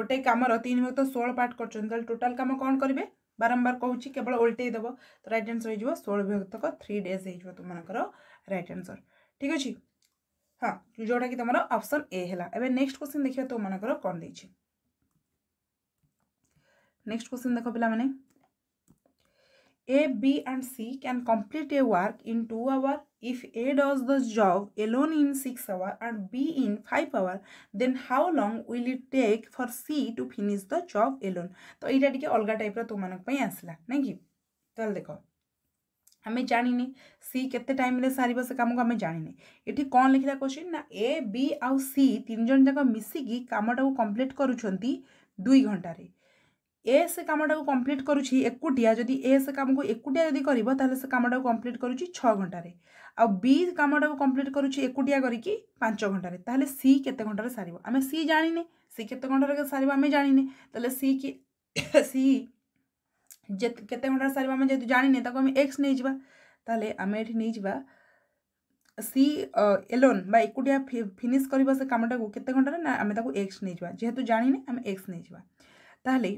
गोटे कमर तीन विभक्त षोह पार्ट कर टोटाल कम कौन करेंगे बारंबार कहि केवल ओल्टई दब तो रईट आनसर होोल विभक्त थ्री डेज हो तुम्हारा रईट आनसर ठीक अच्छे हाँ जोटा कि तुम्हारा ऑप्शन ए है नेक्स्ट क्वेश्चन देखिए तुम मन कौन देखिए नेक्स्ट क्वेश्चन देख पे A B and C can complete a work in two hour if A does the job alone in six hour and B in five hour then how long will it take for C to finish the job alone तो यहाँ T अलग type room आसला नहीं कि चल देखो आम जाणीने सी के टाइम सर से कम को आम जाणीने ये कौन लिखा क्वेश्चन ना ए बी आउ सी तीन जन जाक मिसिकी कमटा कम्प्लीट कर दुई घंटार ए से कमटा कम्प्लीट कर एकुटिया जदि ए से कम को एकुटिया जदि कर कमटा कम्प्लीट कर छः घंटा आउ बी कमटा कम्प्लीट कर एकुटिया करके पाँच घंटा ताहले सी के घंटे सारे आम सी जाणीने सी के घंटे सारे आम जाणीने ताहले सी की सी କେତେ ଘଣ୍ଟାରେ ସାରିବା ଆମେ ଯେହେତୁ ଜାଣିନେ ତାକୁ ଆମେ ଏକ୍ସ ନେଇଯିବା ତାହେଲେ ଆମେ ଏଠି ନେଇଯିବା ସି ଏଲୋନ୍ ବା ଏକୁଟିଆ ଫିନିଶ୍ କରିବା ସେ କାମଟାକୁ କେତେ ଘଣ୍ଟାରେ ନା ଆମେ ତାକୁ ଏକ୍ସ ନେଇଯିବା ଯେହେତୁ ଜାଣିନେ ଆମେ ଏକ୍ସ ନେଇଯିବା ତାହେଲେ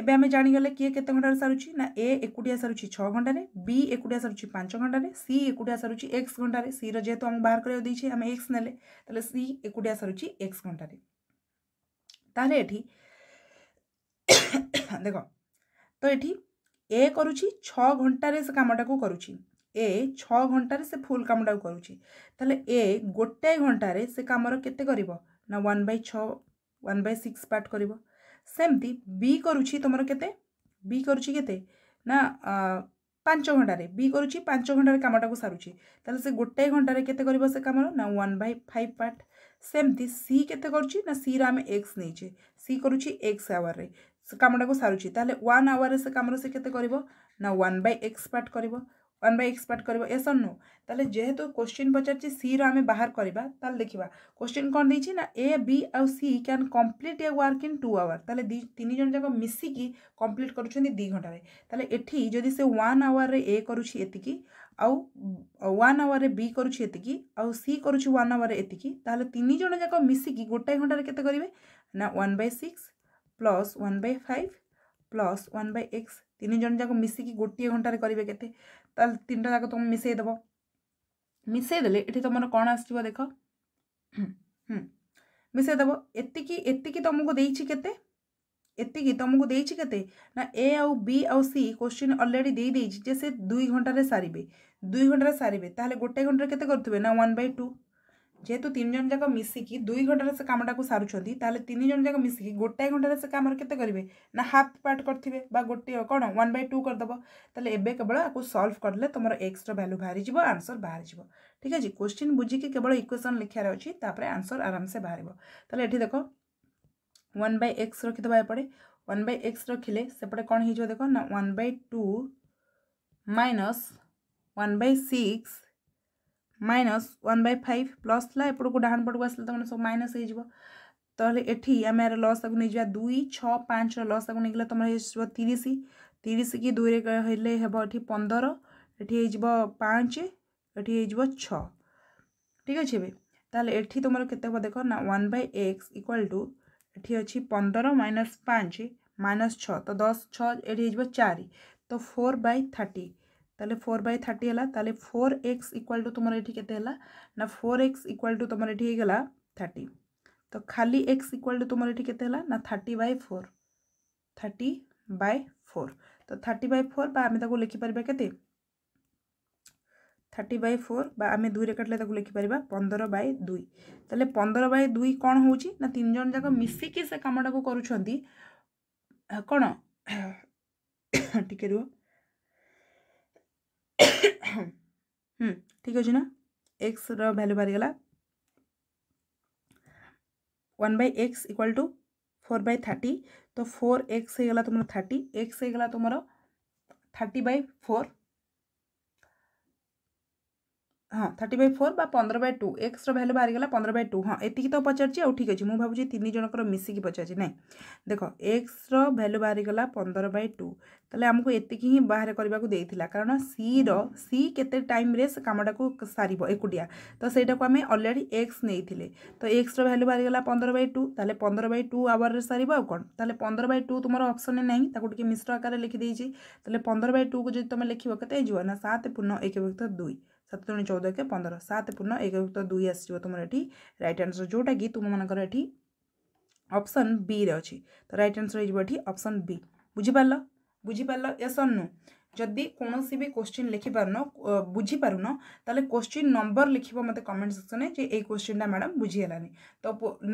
ଏବେ ଆମେ ଜାଣିଗଲେ କିଏ କେତେ ଘଣ୍ଟାରେ ସାରୁଛି ନା ଏ ଏକୁଟିଆ ସାରୁଛି ଛଅ ଘଣ୍ଟାରେ ବି ଏକୁଟିଆ ସାରୁଛି ପାଞ୍ଚ ଘଣ୍ଟାରେ ସି ଏକୁଟିଆ ସାରୁଛି ଏକ୍ସ ଘଣ୍ଟାରେ ସିର ଯେହେତୁ ଆମକୁ ବାହାର କରିବାକୁ ଦେଇଛି ଆମେ ଏକ୍ସ ନେଲେ ତାହେଲେ ସି ଏକୁଟିଆ ସାରୁଛି ଏକ୍ସ ଘଣ୍ଟାରେ ତାହେଲେ ଏଠି ଦେଖ ତ ଏଠି ଏ କରୁଛି ଛଅ ଘଣ୍ଟାରେ ସେ କାମଟାକୁ କରୁଛି ଏ ଛଅ ଘଣ୍ଟାରେ ସେ ଫୁଲ୍ କାମଟାକୁ କରୁଛି ତାହେଲେ ଏ ଗୋଟାଏ ଘଣ୍ଟାରେ ସେ କାମର କେତେ କରିବ ନା ୱାନ୍ ବାଇ ଛଅ ୱାନ୍ ବାଇ ସିକ୍ସ ପାର୍ଟ କରିବ ସେମିତି ବି କରୁଛି ତୁମର କେତେ ବି କରୁଛି କେତେ ନା ପାଞ୍ଚ ଘଣ୍ଟାରେ ବି କରୁଛି ପାଞ୍ଚ ଘଣ୍ଟାରେ କାମଟାକୁ ସାରୁଛି ତାହେଲେ ସେ ଗୋଟାଏ ଘଣ୍ଟାରେ କେତେ କରିବ ସେ କାମର ନା ୱାନ୍ ବାଇ ଫାଇଭ୍ ପାର୍ଟ ସେମିତି ସି କେତେ କରୁଛି ନା ସିର ଆମେ ଏକ୍ସ ନେଇଛେ ସି କରୁଛି ଏକ୍ସ ଆୱାରରେ से कमटा को सारूँ तो वन आवर से कम से कैसे कर ना वन बै एक्स पार्ट कर वन बै एक्स पार्ट कर एस नो तेल जेहेतु क्वेश्चन पचार सी रे बाहर करवा देखा क्वेश्चन कौन दे बी आउ सी क्या complete a work in two hour तेल तीन जन जाक मिसिकी कम्प्लीट कर दि घंटे तेल एटी जदि से वन आवर रे ए करुच्ची आन आवर रे बी करुच्ची आउ सी करुच्ची वन आवर रे एक तीन जन जाक मिसिकी गोटाए घंटे के one by six plus one by five plus one by x ତିନି ଜଣ ଯାକ ମିଶିକି ଗୋଟିଏ ଘଣ୍ଟାରେ କରିବେ କେତେ ତାହେଲେ ତିନିଟା ଯାକ ତୁମେ ମିଶାଇ ଦେବ ମିଶାଇ ଦେଲେ ଏଠି ତୁମର କ'ଣ ଆସିଯିବ ଦେଖ ମିଶାଇ ଦେବ ଏତିକି ଏତିକି ତୁମକୁ ଦେଇଛି କେତେ ଏତିକି ତୁମକୁ ଦେଇଛି କେତେ ନା ଏ ଆଉ ବି ଆଉ ସି କୋଶ୍ଚିନ୍ ଅଲରେଡ଼ି ଦେଇଦେଇଛି ଯେ ସେ ଦୁଇ ଘଣ୍ଟାରେ ସାରିବେ ଦୁଇ ଘଣ୍ଟାରେ ସାରିବେ ତାହେଲେ ଗୋଟେ ଘଣ୍ଟାରେ କେତେ କରୁଥିବେ ନା ୱାନ୍ ବାଇ ଟୁ जेहेतु तीन जन जाक मिसिकी दुई घंटे से कमटा को सारे तीन जन जाक मिसिकी गोटाए घंटे से कम के करेंगे ना हाफ पार्ट करेंगे गोटे कौन वन बै टू करदेव तेल एवं केवल आपको सल्व करले तुम एक्सट्रा भैल्यू जो आंसर बाहर जो ठीक है क्वेश्चन बुझिकी केवल इक्वेसन लिखार अच्छी आंसर आराम से बाहर तेल ये देख वन बै एक्स रखीद वन बै एक्स रखिले सेपटे कौन हो देख ना one by two minus one by six minus one by five plus ଥିଲା ଏପଟକୁ ଡାହାଣ ପଟକୁ ଆସିଲେ ତମର ସବୁ ମାଇନସ୍ ହେଇଯିବ ତାହେଲେ ଏଠି ଆମେ ଏହାର ଲସ୍ ତାକୁ ନେଇଯିବା ଦୁଇ ଛଅ ପାଞ୍ଚର ଲସ୍ ତାକୁ ନେଇଗଲେ ତମର ହେଇଯିବ ତିରିଶ ତିରିଶ କି ଦୁଇରେ ହେଲେ ହେବ ଏଠି ପନ୍ଦର ଏଠି ହେଇଯିବ ପାଞ୍ଚ ଏଠି ହେଇଯିବ ଛଅ ଠିକ୍ ଅଛି ଏବେ ତାହେଲେ ଏଠି ତମର କେତେ ହେବ ଦେଖ ନା one by x equal to ଏଠି ଅଛି ପନ୍ଦର ମାଇନସ୍ ପାଞ୍ଚ ମାଇନସ୍ ଛଅ ତ ଦଶ ଛଅ ଏଠି ହେଇଯିବ ଚାରି ତ ଫୋର୍ ବାଇ ଥାର୍ଟି तेल फोर बै थर्टी है फोर एक्स इक्वाल टू तुम ये ना फोर एक्स इक्वाल टू तुम ये थर्टी तो खाली एक्स इक्वाल टू तुम ये thirty by four thirty by four तो थर्टी बै फोर आम लिखिपर के थर्टी बै फोर आम दुई काटे लिखिपर पंदर बै दुई तो पंदर बै दुई कौन हो तीन जन जाक मिसिकी से कमटा को कर कौन टे रु ठीक अच्छे ना एक्स रैल्यू बाहर गला one by x equal to four by thirty तो फोर एक्स होगा तुम थार्टी एक्स होगा तुम थार्टी बै फोर हाँ थर्टी बै फोर पंद्रह बै टू एक्स रैल्यू बाहरी गला पंद्रह बै टू हाँ एति तो पचार ठीक अच्छे मुझे भावी तीन जन मिसिकी पचार ना देख एक्स रैल्यू बाहरी गला पंद्रह बै टू तेल आमको ये ही बाहर करने को कारण सी री के टाइम कमटा को सार एकुटिया तो सहीटा को आम अलरेडी एक्स नहीं तो एक्स रैल्यू बाहरी गला पंद्रह बै टू तेल पंद्रह बै टू आवर में सारे आउ कौन तेल पंद्रह बै टू तुम अप्सन नहीं मिश्र आकार लिखिदेज पंद्रह बै टू को जब तुम लिखो कत सात पुनः एक व्यक्त दुई সাত দুই চৌদ একে পনেরো সাত পূর্ণ এক যুক্ত দুই আসিব তোমার এটি রাইট আনসর যেটা কি তোমাদের এটি অপশন বি রে অছি তো রাইট আনসর হয়ে এটি অপশন বি বুঝিপার বুঝিপার এস নু ଯଦି କୌଣସି ବି କୋଶ୍ଚିନ୍ ଲେଖିପାରୁନ ବୁଝିପାରୁନ ତାହେଲେ କୋଶ୍ଚିନ୍ ନମ୍ବର ଲେଖିବ ମୋତେ କମେଣ୍ଟ ସେକ୍ସନ୍ରେ ଯେ ଏଇ କୋଶ୍ଚିନ୍ଟା ମ୍ୟାଡ଼ାମ୍ ବୁଝିହେଲାନି ତ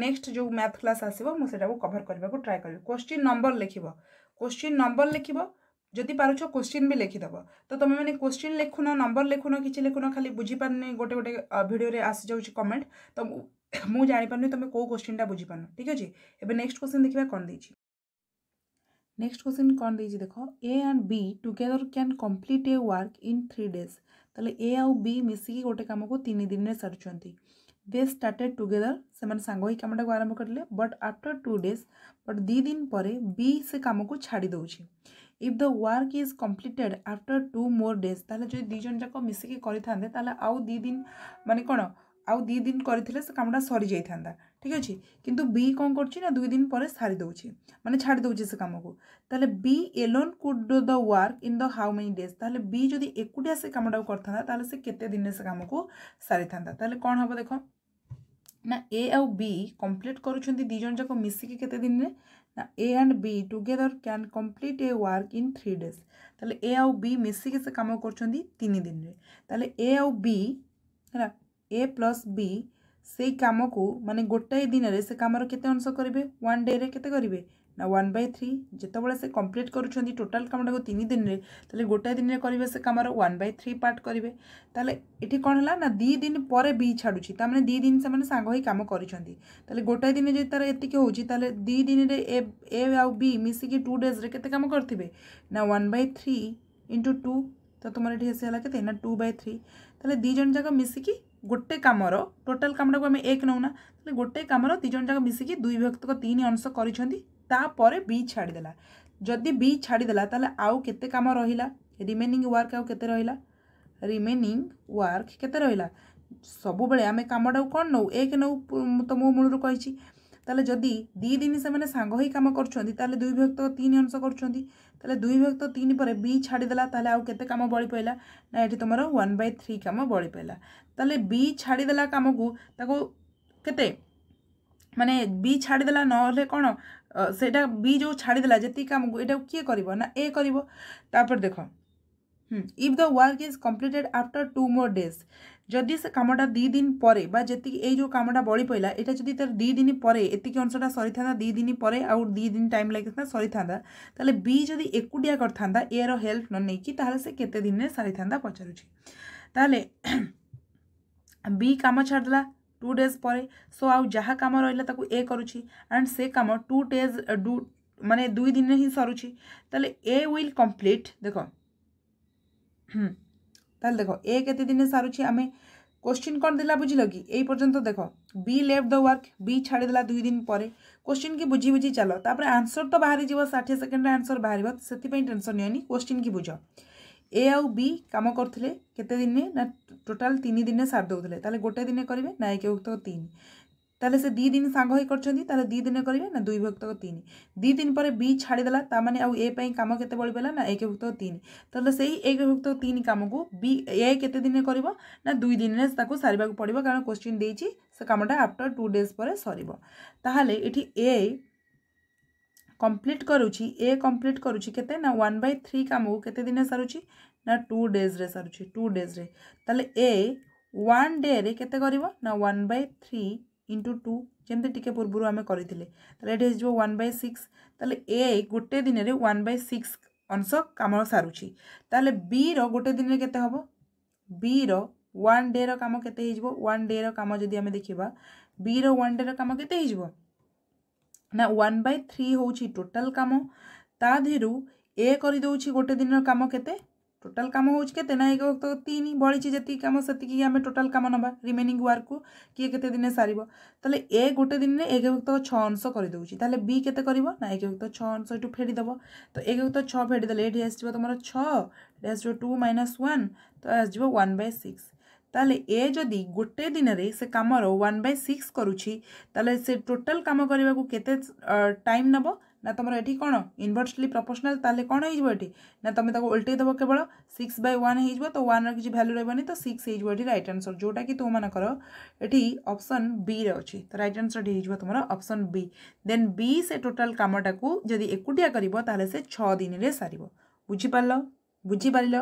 ନେକ୍ସଟ ଯେଉଁ ମ୍ୟାଥ୍ କ୍ଲାସ୍ ଆସିବ ମୁଁ ସେଇଟାକୁ କଭର୍ କରିବାକୁ ଟ୍ରାଏ କରିବି କୋଶ୍ଚିନ୍ ନମ୍ବର ଲେଖିବ କୋଶ୍ଚିନ୍ ନମ୍ବର ଲେଖିବ ଯଦି ପାରୁଛ କୋଶ୍ଚିନ୍ ବି ଲେଖିଦେବ ତ ତୁମେମାନେ କୋଶ୍ଚିନ୍ ଲେଖୁନ ନମ୍ବର ଲେଖୁନ କିଛି ଲେଖୁନ ଖାଲି ବୁଝିପାରୁନି ଗୋଟେ ଗୋଟେ ଭିଡ଼ିଓରେ ଆସିଯାଉଛି କମେଣ୍ଟ ତ ମୁଁ ଜାଣିପାରୁନି ତୁମେ କେଉଁ କୋଶ୍ଚିନ୍ଟା ବୁଝିପାରୁନ ଠିକ୍ ଅଛି ଏବେ ନେକ୍ସଟ କୋଶ୍ଚିନ୍ ଦେଖିବା କ'ଣ ଦେଇଛି ନେକ୍ସଟ କୋଶ୍ଚିନ୍ କ'ଣ ଦେଇଛି ଦେଖ A and B together can complete a work in three days ତାହେଲେ ଏ ଆଉ ବି ମିଶିକି ଗୋଟେ କାମକୁ ତିନି ଦିନରେ ସାରୁଛନ୍ତି ଦେ ଷ୍ଟାର୍ଟେଡ଼ ଟୁଗେଦର ସେମାନେ ସାଙ୍ଗ ହୋଇ କାମଟାକୁ ଆରମ୍ଭ କରିଲେ but after two days but ଦୁଇ ଦିନ ପରେ ବି ସେ କାମକୁ ଛାଡ଼ି ଦେଉଛି if the work is completed after two more days ତାହେଲେ ଯଦି ଦୁଇ ଜଣ ଯାକ ମିଶିକି କରିଥାନ୍ତେ ତାହେଲେ ଆଉ ଦୁଇ ଦିନ ମାନେ କ'ଣ ଆଉ ଦୁଇ ଦିନ କରିଥିଲେ ସେ କାମଟା ସରିଯାଇଥାନ୍ତା ଠିକ୍ ଅଛି କିନ୍ତୁ ବି କ'ଣ କରୁଛି ନା ଦୁଇ ଦିନ ପରେ ସାରି ଦେଉଛି ମାନେ ଛାଡ଼ି ଦେଉଛି ସେ କାମକୁ ତାହେଲେ B alone could do the work in the how many days ତାହେଲେ ବି ଯଦି ଏକୁଟିଆ ସେ କାମଟାକୁ କରିଥାନ୍ତା ତାହେଲେ ସେ କେତେ ଦିନରେ ସେ କାମକୁ ସାରିଥାନ୍ତା ତାହେଲେ କ'ଣ ହେବ ଦେଖ ନା ଏ ଆଉ ବି କମ୍ପ୍ଲିଟ୍ କରୁଛନ୍ତି ଦୁଇ ଜଣ ଯାକ ମିଶିକି କେତେ ଦିନରେ Now, A and B together can complete a work in 3 days. তাহলে A ଆଉ B মিশিকি সে কাম করছন্তি 3 দিনরে তাহলে A ଆଉ B ହେଲା A plus B সেই কামକୁ মানে ଗୋଟାଏ ଦିନରେ ସେ କାମର କେତେ ଅଂଶ କରିବେ ୱାନ୍ ଡେରେ କେତେ କରିବେ না ওয়ান বাই থ্রি যেতবে সে কমপ্লিট করছেন টোটাল কামটাকে তিন দিনে তাহলে গোটায়ে দিনে করবে সে কামর ওয়ান বাই থ্রি পার্ট করবে তাহলে এটি কম হল না দুই দিন পরে বি ছাড়ুছি তার মানে দুই দিন সে সাঙ্গ হয়ে কাম করছেন তাহলে গোটায়ে দিনে যদি তার এতিকি হচ্ছে তাহলে দুই দিনে এ এ আউ বি মিশিকি টু ডেজরে কেতে কাম করবে না one by three into two তো তোমার এটি আসি হল কেতে না টু বাই থ্রি তাহলে দুইজন যাক মিশিকি ଗୋଟେ କାମର ଟୋଟାଲ୍ କାମଟାକୁ ଆମେ ଏକ ନେଉନା ତାହେଲେ ଗୋଟେ କାମର ଦୁଇ ଜଣ ଯାକ ମିଶିକି ଦୁଇ ବିଭକ୍ତକ ତିନି ଅଂଶ କରିଛନ୍ତି ତାପରେ ବି ଛାଡ଼ିଦେଲା ଯଦି ବି ଛାଡ଼ିଦେଲା ତାହେଲେ ଆଉ କେତେ କାମ ରହିଲା ରିମେନିଂ ୱାର୍କ ଆଉ କେତେ ରହିଲା ରିମେନିଂ ୱାର୍କ କେତେ ରହିଲା ସବୁବେଳେ ଆମେ କାମଟାକୁ କ'ଣ ନେଉ ଏକ ନେଉ ତ ମୋ ମୂଳରୁ କହିଛି ତାହେଲେ ଯଦି ଦୁଇ ଦିନ ସେମାନେ ସାଙ୍ଗ ହୋଇ କାମ କରୁଛନ୍ତି ତାହେଲେ ଦୁଇ ବିଭକ୍ତ ତିନି ଅଂଶ କରୁଛନ୍ତି ତାହେଲେ ଦୁଇ ବିଭକ୍ତ ତିନି ପରେ ବି ଛାଡ଼ିଦେଲା ତାହେଲେ ଆଉ କେତେ କାମ ବଳି ପଡ଼ିଲା ନା ଏଠି ତୁମର ୱାନ୍ ବାଇ ଥ୍ରୀ କାମ ବଳି ପଡ଼ିଲା ତାହେଲେ ବି ଛାଡ଼ିଦେଲା କାମକୁ ତାକୁ କେତେ ମାନେ ବି ଛାଡ଼ିଦେଲା ନହେଲେ କ'ଣ ସେଇଟା ବି ଯେଉଁ ଛାଡ଼ିଦେଲା ଯେତିକି ଆମକୁ ଏଇଟାକୁ କିଏ କରିବ ନା ଏ କରିବ ତାପରେ ଦେଖ if the work is completed after two more days যদি সে কামটা দুই দিন পরে বা যেতিকি এই যে কামটা বড়ি পড়া এটা যদি তার দুই দিন পরে এতিকি অংশটা সরি থাকে দুই দিন পরে আউ দুই দিন টাইম লাগিথা সরি থাকে তাহলে বি যদি একুটিয়া করে এর হেল্প ন নেই তাহলে সে কেতে দিনে সারি থাকে পচারুছি তাহলে বি কাম ছাড়দেলা ଟୁ ଡେଜ୍ ପରେ ସୋ ଆଉ ଯାହା କାମ ରହିଲା ତାକୁ ଏ କରୁଛି ଆଣ୍ଡ ସେ କାମ ଟୁ ଡେଜ୍ ଡୁ ମାନେ ଦୁଇ ଦିନରେ ହିଁ ସରୁଛି ତାହେଲେ ଏ ୱିଲ୍ କମ୍ପ୍ଲିଟ୍ ଦେଖ ତାହେଲେ ଦେଖ ଏ କେତେ ଦିନେ ସାରୁଛି ଆମେ কোশ্চিন কোণ দেলা বুঝিল কি এই পর্যন্ত দেখ B left the work B ছাড়ি দেলা দুই দিন পরে কোশ্চিন কি বুঝি বুঝি চাল তাপরে আনসর তো বাহারি যাব ষাঠিয়ে সেকেন্ডর আনসর বাহার সেপাই টেনশন নিওনি কোশ্চিন কি বুঝ ଏ ଆଉ ବି କାମ କରୁଥିଲେ କେତେ ଦିନେ ନା ଟୋଟାଲ୍ ତିନି ଦିନେ ସାରି ଦେଉଥିଲେ ତାହେଲେ ଗୋଟେ ଦିନେ କରିବେ ନା ଏକ ବିଭକ୍ତକ ତିନି ତାହେଲେ ସେ ଦୁଇ ଦିନ ସାଙ୍ଗ ହୋଇ କରିଛନ୍ତି ତାହେଲେ ଦୁଇ ଦିନେ କରିବେ ନା ଦୁଇ ବିଭକ୍ତକ ତିନି ଦୁଇ ଦିନ ପରେ ବି ଛାଡ଼ିଦେଲା ତା'ମାନେ ଆଉ ଏ ପାଇଁ କାମ କେତେ ବଳିପାରିଲା ନା ଏକ ବିଭକ୍ତକ ତିନି ତାହେଲେ ସେଇ ଏକ ବିଭକ୍ତକ ତିନି କାମକୁ ବି ଏ କେତେ ଦିନେ କରିବ ନା ଦୁଇ ଦିନରେ ତାକୁ ସାରିବାକୁ ପଡ଼ିବ କାରଣ କୋଶ୍ଚିନ୍ ଦେଇଛି ସେ କାମଟା ଆଫ୍ଟର ଟୁ ଡେଜ୍ ପରେ ସରିବ ତାହେଲେ ଏଠି ଏ কমপ্লিট করুছি এ কমপ্লিট করুছি কেতে না ওয়ান বাই থ্রি কামকু কেতে দিনে সারুছি না টু ডেজ্রে সারুছি টু ডেজ্রে তাহলে এ ওয়ান ডেরে কেতে করব না one by three into two যেমতি টিকে পূর্বর আমি করে তাহলে এটি হয়ে ওয়ান বাই সিক্স তাহলে এ গোটে দিনের ওয়ান বাই সিক্স অংশ কাম সারুছি তাহলে বি র গোটে দিনের কেতে হব বি র ওয়ান ডে র কাম কেতে হয়ে ওয়ান ডে র কাম যদি আমি দেখিবা বি র ওয়ান ডে র কাম কেতে হয়ে ନା ୱାନ୍ ବାଇ ଥ୍ରୀ ହେଉଛି ଟୋଟାଲ୍ କାମ ତା ଦେହରୁ ଏ କରିଦେଉଛି ଗୋଟେ ଦିନର କାମ କେତେ ଟୋଟାଲ୍ କାମ ହେଉଛି କେତେ ନା ଏକ ତ ତିନି ବଳିଛି ଯେତିକି କାମ ସେତିକି ଆମେ ଟୋଟାଲ୍ କାମ ନେବା ରିମେନିଂ ୱାର୍କକୁ କିଏ କେତେ ଦିନେ ସାରିବ ତାହେଲେ ଏ ଗୋଟେ ଦିନରେ ଏକ ଛଅ ଅଂଶ କରିଦେଉଛି ତାହେଲେ ବି କେତେ କରିବ ନା ଏକ ବିଭକ୍ତ ଛଅ ଅଂଶ ଏଠୁ ଫେଡ଼ିଦେବ ତ ଏକ ବିଭକ୍ତ ଛଅ ଫେଡ଼ିଦେଲେ ଏଠି ଆସିଯିବ ତୁମର ଛଅ ଏଠି ଆସିଯିବ ଟୁ ମାଇନସ୍ ୱାନ୍ ତ ଆସିଯିବ ୱାନ୍ ବାଇ ସିକ୍ସ ତାହେଲେ ଏ ଯଦି ଗୋଟେ ଦିନରେ ସେ କାମର ୱାନ୍ ବାଇ ସିକ୍ସ କରୁଛି ତାହେଲେ ସେ ଟୋଟାଲ୍ କାମ କରିବାକୁ କେତେ ଟାଇମ୍ ନେବ ନା ତୁମର ଏଠି କ'ଣ ଇନଭର୍ସଲି ପ୍ରପୋର୍ସନାଲ୍ ତାହେଲେ କ'ଣ ହେଇଯିବ ଏଠି ନା ତୁମେ ତାକୁ ଓଲଟେଇ ଦେବ କେବଳ ସିକ୍ସ ବାଇ ୱାନ୍ ହେଇଯିବ ତ ୱାନ୍ର କିଛି ଭ୍ୟାଲ୍ୟୁ ରହିବନି ତ ସିକ୍ସ ହେଇଯିବ ଏଠି ରାଇଟ୍ ଆନ୍ସର୍ ଯେଉଁଟାକି ତୁମମାନଙ୍କର ଏଠି ଅପସନ୍ ବିରେ ଅଛି ତ ରାଇଟ୍ ଆନ୍ସର୍ ଏଠି ହେଇଯିବ ତୁମର ଅପସନ୍ ବି ଦେନ୍ ବି ସେ ଟୋଟାଲ୍ କାମଟାକୁ ଯଦି ଏକୁଟିଆ କରିବ ତାହେଲେ ସେ ଛଅ ଦିନରେ ସାରିବ ବୁଝିପାରିଲ ବୁଝିପାରିଲ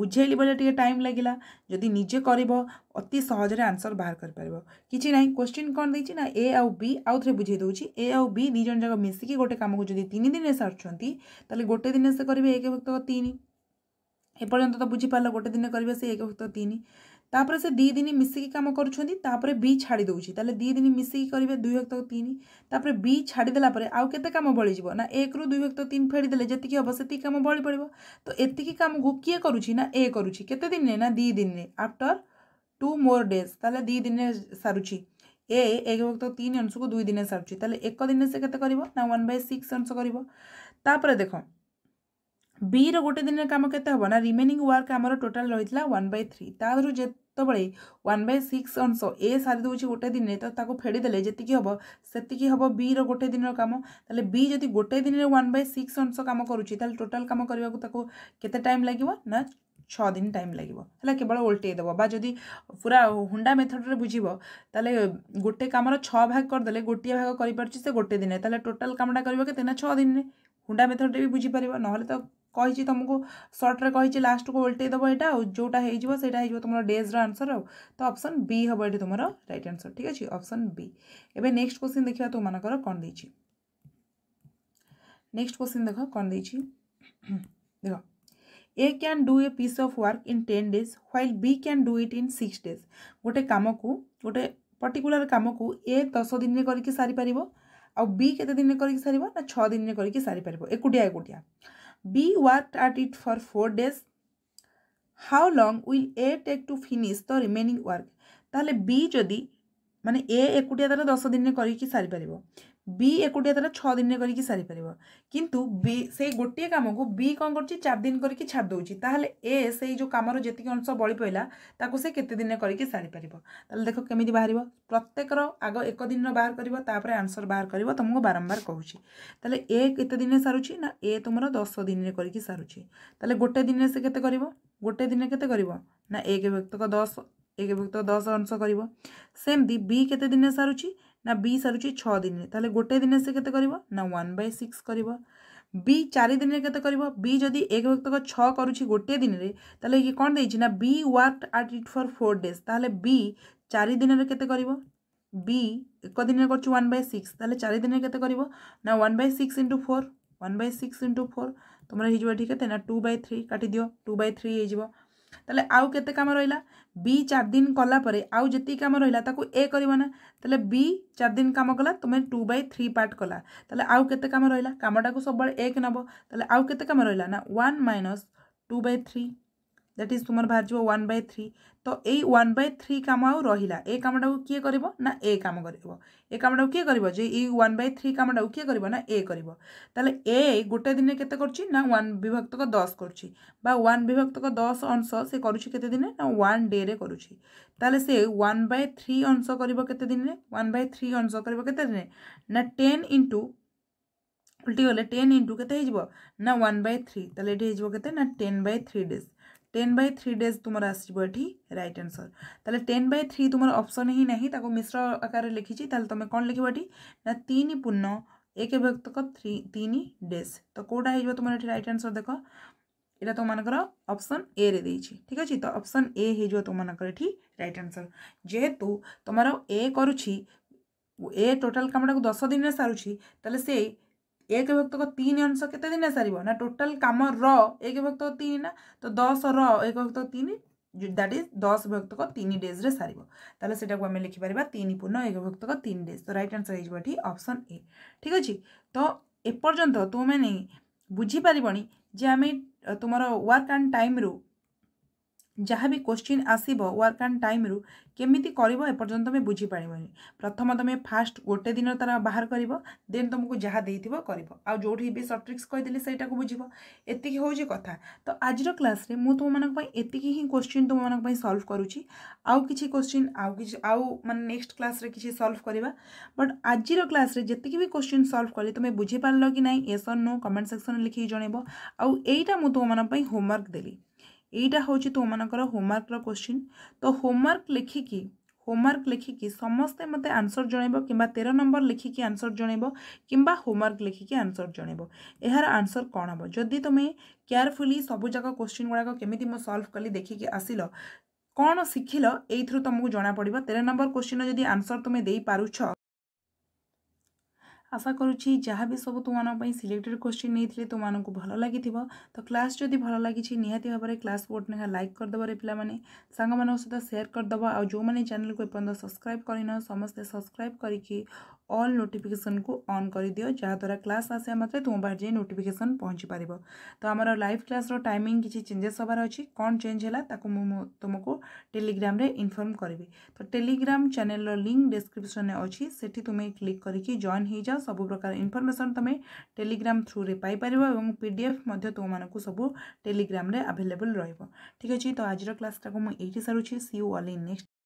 ବୁଝେଇଲି ବେଳେ ଟିକେ ଟାଇମ୍ ଲାଗିଲା ଯଦି ନିଜେ କରିବ ଅତି ସହଜରେ ଆନ୍ସର୍ ବାହାର କରିପାରିବ କିଛି ନାହିଁ କ୍ୱେଶ୍ଚିନ୍ କ'ଣ ଦେଇଛି ନା ଏ ଆଉ ବି ଆଉ ଥରେ ବୁଝେଇ ଦେଉଛି ଏ ଆଉ ବି ଦୁଇ ଜଣ ଯାକ ମିଶିକି ଗୋଟେ କାମକୁ ଯଦି ତିନି ଦିନରେ ସାରୁଛନ୍ତି ତାହେଲେ ଗୋଟେ ଦିନରେ ସେ କରିବେ ଏକ ଭକ୍ତ ତିନି ଏପର୍ଯ୍ୟନ୍ତ ତ ବୁଝିପାରିଲ ଗୋଟେ ଦିନେ କରିବେ ସେ ଏକ ଭକ୍ତ ତିନି ତାପରେ ସେ ଦୁଇ ଦିନ ମିଶିକି କାମ କରୁଛନ୍ତି ତାପରେ ବି ଛାଡ଼ି ଦେଉଛି ତାହେଲେ ଦୁଇ ଦିନ ମିଶିକି କରିବେ ଦୁଇ ଭକ୍ତ ତିନି ତାପରେ ବି ଛାଡ଼ିଦେଲା ପରେ ଆଉ କେତେ କାମ ବଳିଯିବ ନା ଏକରୁ ଦୁଇ ଭକ୍ତ ତିନି ଫେଡ଼ିଦେଲେ ଯେତିକି ହେବ ସେତିକି କାମ ବଳି ପଡ଼ିବ ତ ଏତିକି କାମକୁ କିଏ କରୁଛି ନା ଏ କରୁଛି କେତେ ଦିନରେ ନା ଦୁଇ ଦିନରେ ଆଫ୍ଟର ଟୁ ମୋର୍ ଡେଜ୍ ତାହେଲେ ଦୁଇ ଦିନରେ ସାରୁଛି ଏ ଏକ ଭକ୍ତ ତିନି ଅଂଶକୁ ଦୁଇ ଦିନେ ସାରୁଛି ତାହେଲେ ଏକ ଦିନେ ସେ କେତେ କରିବ ନା ୱାନ୍ ବାଇ ସିକ୍ସ ଅଂଶ କରିବ ତାପରେ ଦେଖ ବିର ଗୋଟେ ଦିନରେ କାମ କେତେ ହେବ ନା ରିମେନିଂ ୱାର୍କ ଆମର ଟୋଟାଲ୍ ରହିଥିଲା ୱାନ୍ ବାଇ ଥ୍ରୀ ତା ଦେହରୁ ସେତେବେଳେ ୱାନ୍ ବାଇ ସିକ୍ସ ଅଂଶ ଏ ସାରି ଦେଉଛି ଗୋଟେ ଦିନରେ ତ ତାକୁ ଫେଡ଼ିଦେଲେ ଯେତିକି ହେବ ସେତିକି ହେବ ବିର ଗୋଟେ ଦିନର କାମ ତାହେଲେ ବି ଯଦି ଗୋଟେ ଦିନରେ ୱାନ୍ ବାଇ ସିକ୍ସ ଅଂଶ କାମ କରୁଛି ତାହେଲେ ଟୋଟାଲ୍ କାମ କରିବାକୁ ତାକୁ କେତେ ଟାଇମ୍ ଲାଗିବ ନା ଛଅ ଦିନ ଟାଇମ୍ ଲାଗିବ ହେଲା କେବଳ ଓଲଟେଇ ଦେବ ବା ଯଦି ପୁରା ହୁଣ୍ଡା ମେଥଡ଼ରେ ବୁଝିବ ତାହେଲେ ଗୋଟେ କାମର ଛଅ ଭାଗ କରିଦେଲେ ଗୋଟିଏ ଭାଗ କରିପାରୁଛି ସେ ଗୋଟେ ଦିନେ ତାହେଲେ ଟୋଟାଲ୍ କାମଟା କରିବ କେତେ ନା ଛଅ ଦିନରେ ହୁଣ୍ଡା ମେଥଡ଼ରେ ବି ବୁଝିପାରିବ ନହେଲେ ତ କହିଛି ତୁମକୁ ସର୍ଟରେ କହିଛି ଲାଷ୍ଟକୁ ଓଲଟେଇ ଦେବ ଏଇଟା ଆଉ ଯେଉଁଟା ହେଇଯିବ ସେଇଟା ହେଇଯିବ ତୁମର ଡେଜ୍ର ଆନ୍ସର୍ ଆଉ ତ ଅପସନ୍ ବି ହେବ ଏଠି ତୁମର ରାଇଟ୍ ଆନ୍ସର୍ ଠିକ୍ ଅଛି ଅପସନ୍ ବି ଏବେ ନେକ୍ସଟ କ୍ୱେଶ୍ଚିନ୍ ଦେଖିବା ତୁମମାନଙ୍କର କ'ଣ ଦେଇଛି ନେକ୍ସଟ କ୍ୱେଶ୍ଚିନ୍ ଦେଖ କ'ଣ ଦେଇଛି ଦେଖ A can do a piece of work in ten days while B can do it in six days ଗୋଟେ କାମକୁ ଗୋଟେ ପର୍ଟିକୁଲାର କାମକୁ ଏ ଦଶ ଦିନରେ କରିକି ସାରିପାରିବ ଆଉ ବି କେତେ ଦିନରେ କରିକି ସାରିବ ନା ଛଅ ଦିନରେ କରିକି ସାରିପାରିବ ଏକୁଟିଆ ଏକୁଟିଆ B work at it for four days how long will A take to finish the remaining work ତାହେଲେ ବି ଯଦି ମାନେ ଏ ଏକୁଟିଆ ତାର ଦଶ ଦିନରେ କରିକି ସାରିପାରିବ বি একুটিয়া তারা ছ দিনে করি সারিপার কিন্তু বি সেই গোটিয়ে কামকু বি কম করছি চার দিন করি ছাড় দেছি তাহলে এ সেই যে কামর যেত অংশ বলি পড়া তাকে সে কেতে দিনে করি সারিপার তাহলে দেখ কেমি বাহার প্রত্যেকর আগ এক দিন বাহার করব তাপরে আনসর বাহার করব তোমাকে বারম্বার কুচি তাহলে এ কেতে দিনে সারুছি না এ তোমার দশ দিনে করি সারুছি তাহলে গোটে দিনে সে কেতে করব গোটে দিনে কেতে করব না এক বিভক্তক দশ এক বিভক্তক দশ অংশ করব সেমতি বি কেতে দিনে সারুছি না বি সারুছি ছ দিনে তাহলে গোটে দিনে সে কেতে করব না ওয়ান বাই সিক্স করব বি চারি দিনে কেতে করব বি যদি এক ব্যক্তক ছ করুছি গোটিয়ে দিনে তাহলে ইয়ে কম দিয়েছি না B work at it for four days তাহলে বি চারি দিনের কেতে করব বি এক দিনে করছি ওয়ান বাই সিক্স তাহলে চারি দিনে কেতে করব না one by six into four one by six into four তোমার হয়ে যাব ঠিক আছে না টু বাই থ্রি কাটি দিও টু বাই থ্রি হয়ে যাব तेल आउ के कम रहा बी चार दिन कला आउ जी कम रहा ए करना तो बी चार दिन कम कला तुम्हें टू बै थ्री पार्ट कला तेल आउ के कम रहा कमटा सब एक नब तो आउ के कम रहा ना one minus two by three that is ତୁମର ବାହାରିଯିବ ୱାନ୍ ବାଇ ଥ୍ରୀ ତ ଏଇ ୱାନ୍ ବାଇ ଥ୍ରୀ କାମ ଆଉ ରହିଲା ଏ କାମଟାକୁ କିଏ କରିବ ନା ଏ କାମ କରିବ ଏ କାମଟାକୁ କିଏ କରିବ ଯେ ଏଇ ୱାନ୍ ବାଇ ଥ୍ରୀ କାମଟାକୁ କିଏ କରିବ ନା ଏ କରିବ ତାହେଲେ ଏ ଗୋଟେ ଦିନେ କେତେ କରୁଛି ନା ୱାନ୍ ବିଭକ୍ତକ ଦଶ କରୁଛି ବା ୱାନ୍ ବିଭକ୍ତକ ଦଶ ଅଂଶ ସେ କରୁଛି କେତେ ଦିନେ ନା ୱାନ୍ ଡେରେ କରୁଛି ତାହେଲେ ସେ ୱାନ୍ ବାଇ ଥ୍ରୀ ଅଂଶ କରିବ କେତେ ଦିନରେ ୱାନ୍ ବାଇ ଥ୍ରୀ ଅଂଶ କରିବ କେତେ ଦିନେ ନା ଟେନ୍ ଇଣ୍ଟୁ উল্টি গেলে টেন ইন্টু কেতে হয়ে না ওয়ান বাই থ্রি তাহলে এটি হয়ে কেতে না ten by three days ten by three days তোমার আসব এটি রাইট আনসর তাহলে টেন বাই থ্রি তোমার অপসন হি না তাকে মিশ্র আকারে লিখিছি তাহলে তুমি কম লিখব এটি না তিন পূর্ণ এক ব্যক্তক থ্রি তিন ডেজ তো কোটা হয়ে যাব তোমার এটি রাইট আনসর দেখ এটা তোমার অপসন এ রে দিয়েছি ঠিক আছে তো অপসন এ হয়ে যাব তোমার এটি রাইট আনসর যেহেতু তোমার এ করুছি ए टोटाल कमटा को दस दिन में सारूँ तेल से एक को तीन अंश केते सर ना टोटाल कम र एक को तीन ना तो दस र एक को तीन दैट इज दस को तीन डेज्रे सर तेल से आम लिखिपर तीन पूर्ण एक को तीन डेज तो रईट आंसर होगी अप्सन ए ठीक अच्छे तो एपर्तंत तुम मैंने बुझीपार जे आम तुम वर्क एंड टाइम रू जहाँ भी क्वेश्चन आसब वर्क आंड टाइम रु केमी करें नहीं प्रथम तुम्हें फास्ट गोटे दिन तरह बाहर कर देन तुमको जहाँ दे कर जो भी सर्ट्रिक्स कहीदेले से बुझ ये हूँ कथा तो आज क्लास में मुझ तुमको ही क्वेश्चन तुम सल्व करुच्ची आउ कि क्वेश्चन आउ कि आउ मान नेक्स्ट क्लास में किसी सल्व करने बट आज क्लास में जितकी भी क्वेश्चन सल्व कले तुम्हें बुझीपार कि ना ये नो कमेंट सेक्शन में लिखिक जनइब आउ यही मुझ तुम होमवर्क देली এইটা ହେଉଛି ତୁମମାନଙ୍କର ହୋମୱାର୍କର କୋଶ୍ଚିନ୍ ତ ହୋମୱାର୍କ ଲେଖିକି হোমওয়ার্ক লেখিকি সমস্তে মতো আনসর জনাইব কিংবা তের নম্বর লেখিকি আনসর জনাইব কিংবা হোমওয়ার্ক লেখিকি আনসর জনাইব এর আনসর কণ হব যদি তুমি কেয়ারফুলি সবুজাক কোশ্চিন গুড়াক কেমিতি মু সলভ কলি দেখিকি আসিল কণ শিখিল এইথর তুমি জনা পড়ব তের নম্বর কোশ্চিন যদি আনসর তুমি দিয়ে পারুছ आशा करूँ जहाँ भी सब तुम्हारा सिलेक्टेड क्वेश्चन नहीं थे तुमको भल लगी तो क्लास जदि भल लगी निहाती भाव में क्लास तो को गोटे लाइक करदेव पे सांग सहित सेयार करदेव आ जो मैंने चैनल को एपर्त सब्सक्राइब कर समस्ते सब्सक्राइब करके अल् नोटिफिकेसन को अन् करदि जहाँद्वारा क्लास आसा मात्र तुम बाहर जाए नोटिफिकेसन पहुँची पार तो आम लाइव क्लास टाइमिंग किसी चेंजेस हबार अच्छी कौन चेज है तुमको टेलीग्राम इनफर्म करी तो टेलीग्राम चेल रिंक डिस्क्रिपन अच्छी से तुम्हें क्लिक करके जॉन हो जाओ ସବୁ ପ୍ରକାର ଇନଫର୍ମେସନ୍ ତୁମେ ଟେଲିଗ୍ରାମ ଥ୍ରୁରେ ପାଇପାରିବ ଏବଂ ପି ଡି ଏଫ୍ ମଧ୍ୟ ତୁମମାନଙ୍କୁ ସବୁ ଟେଲିଗ୍ରାମରେ ଆଭେଲେବଲ୍ ରହିବ ଠିକ୍ ଅଛି ତ ଆଜିର କ୍ଲାସ୍ଟାକୁ ମୁଁ ଏଇଠି ସାରୁଛି see you all in next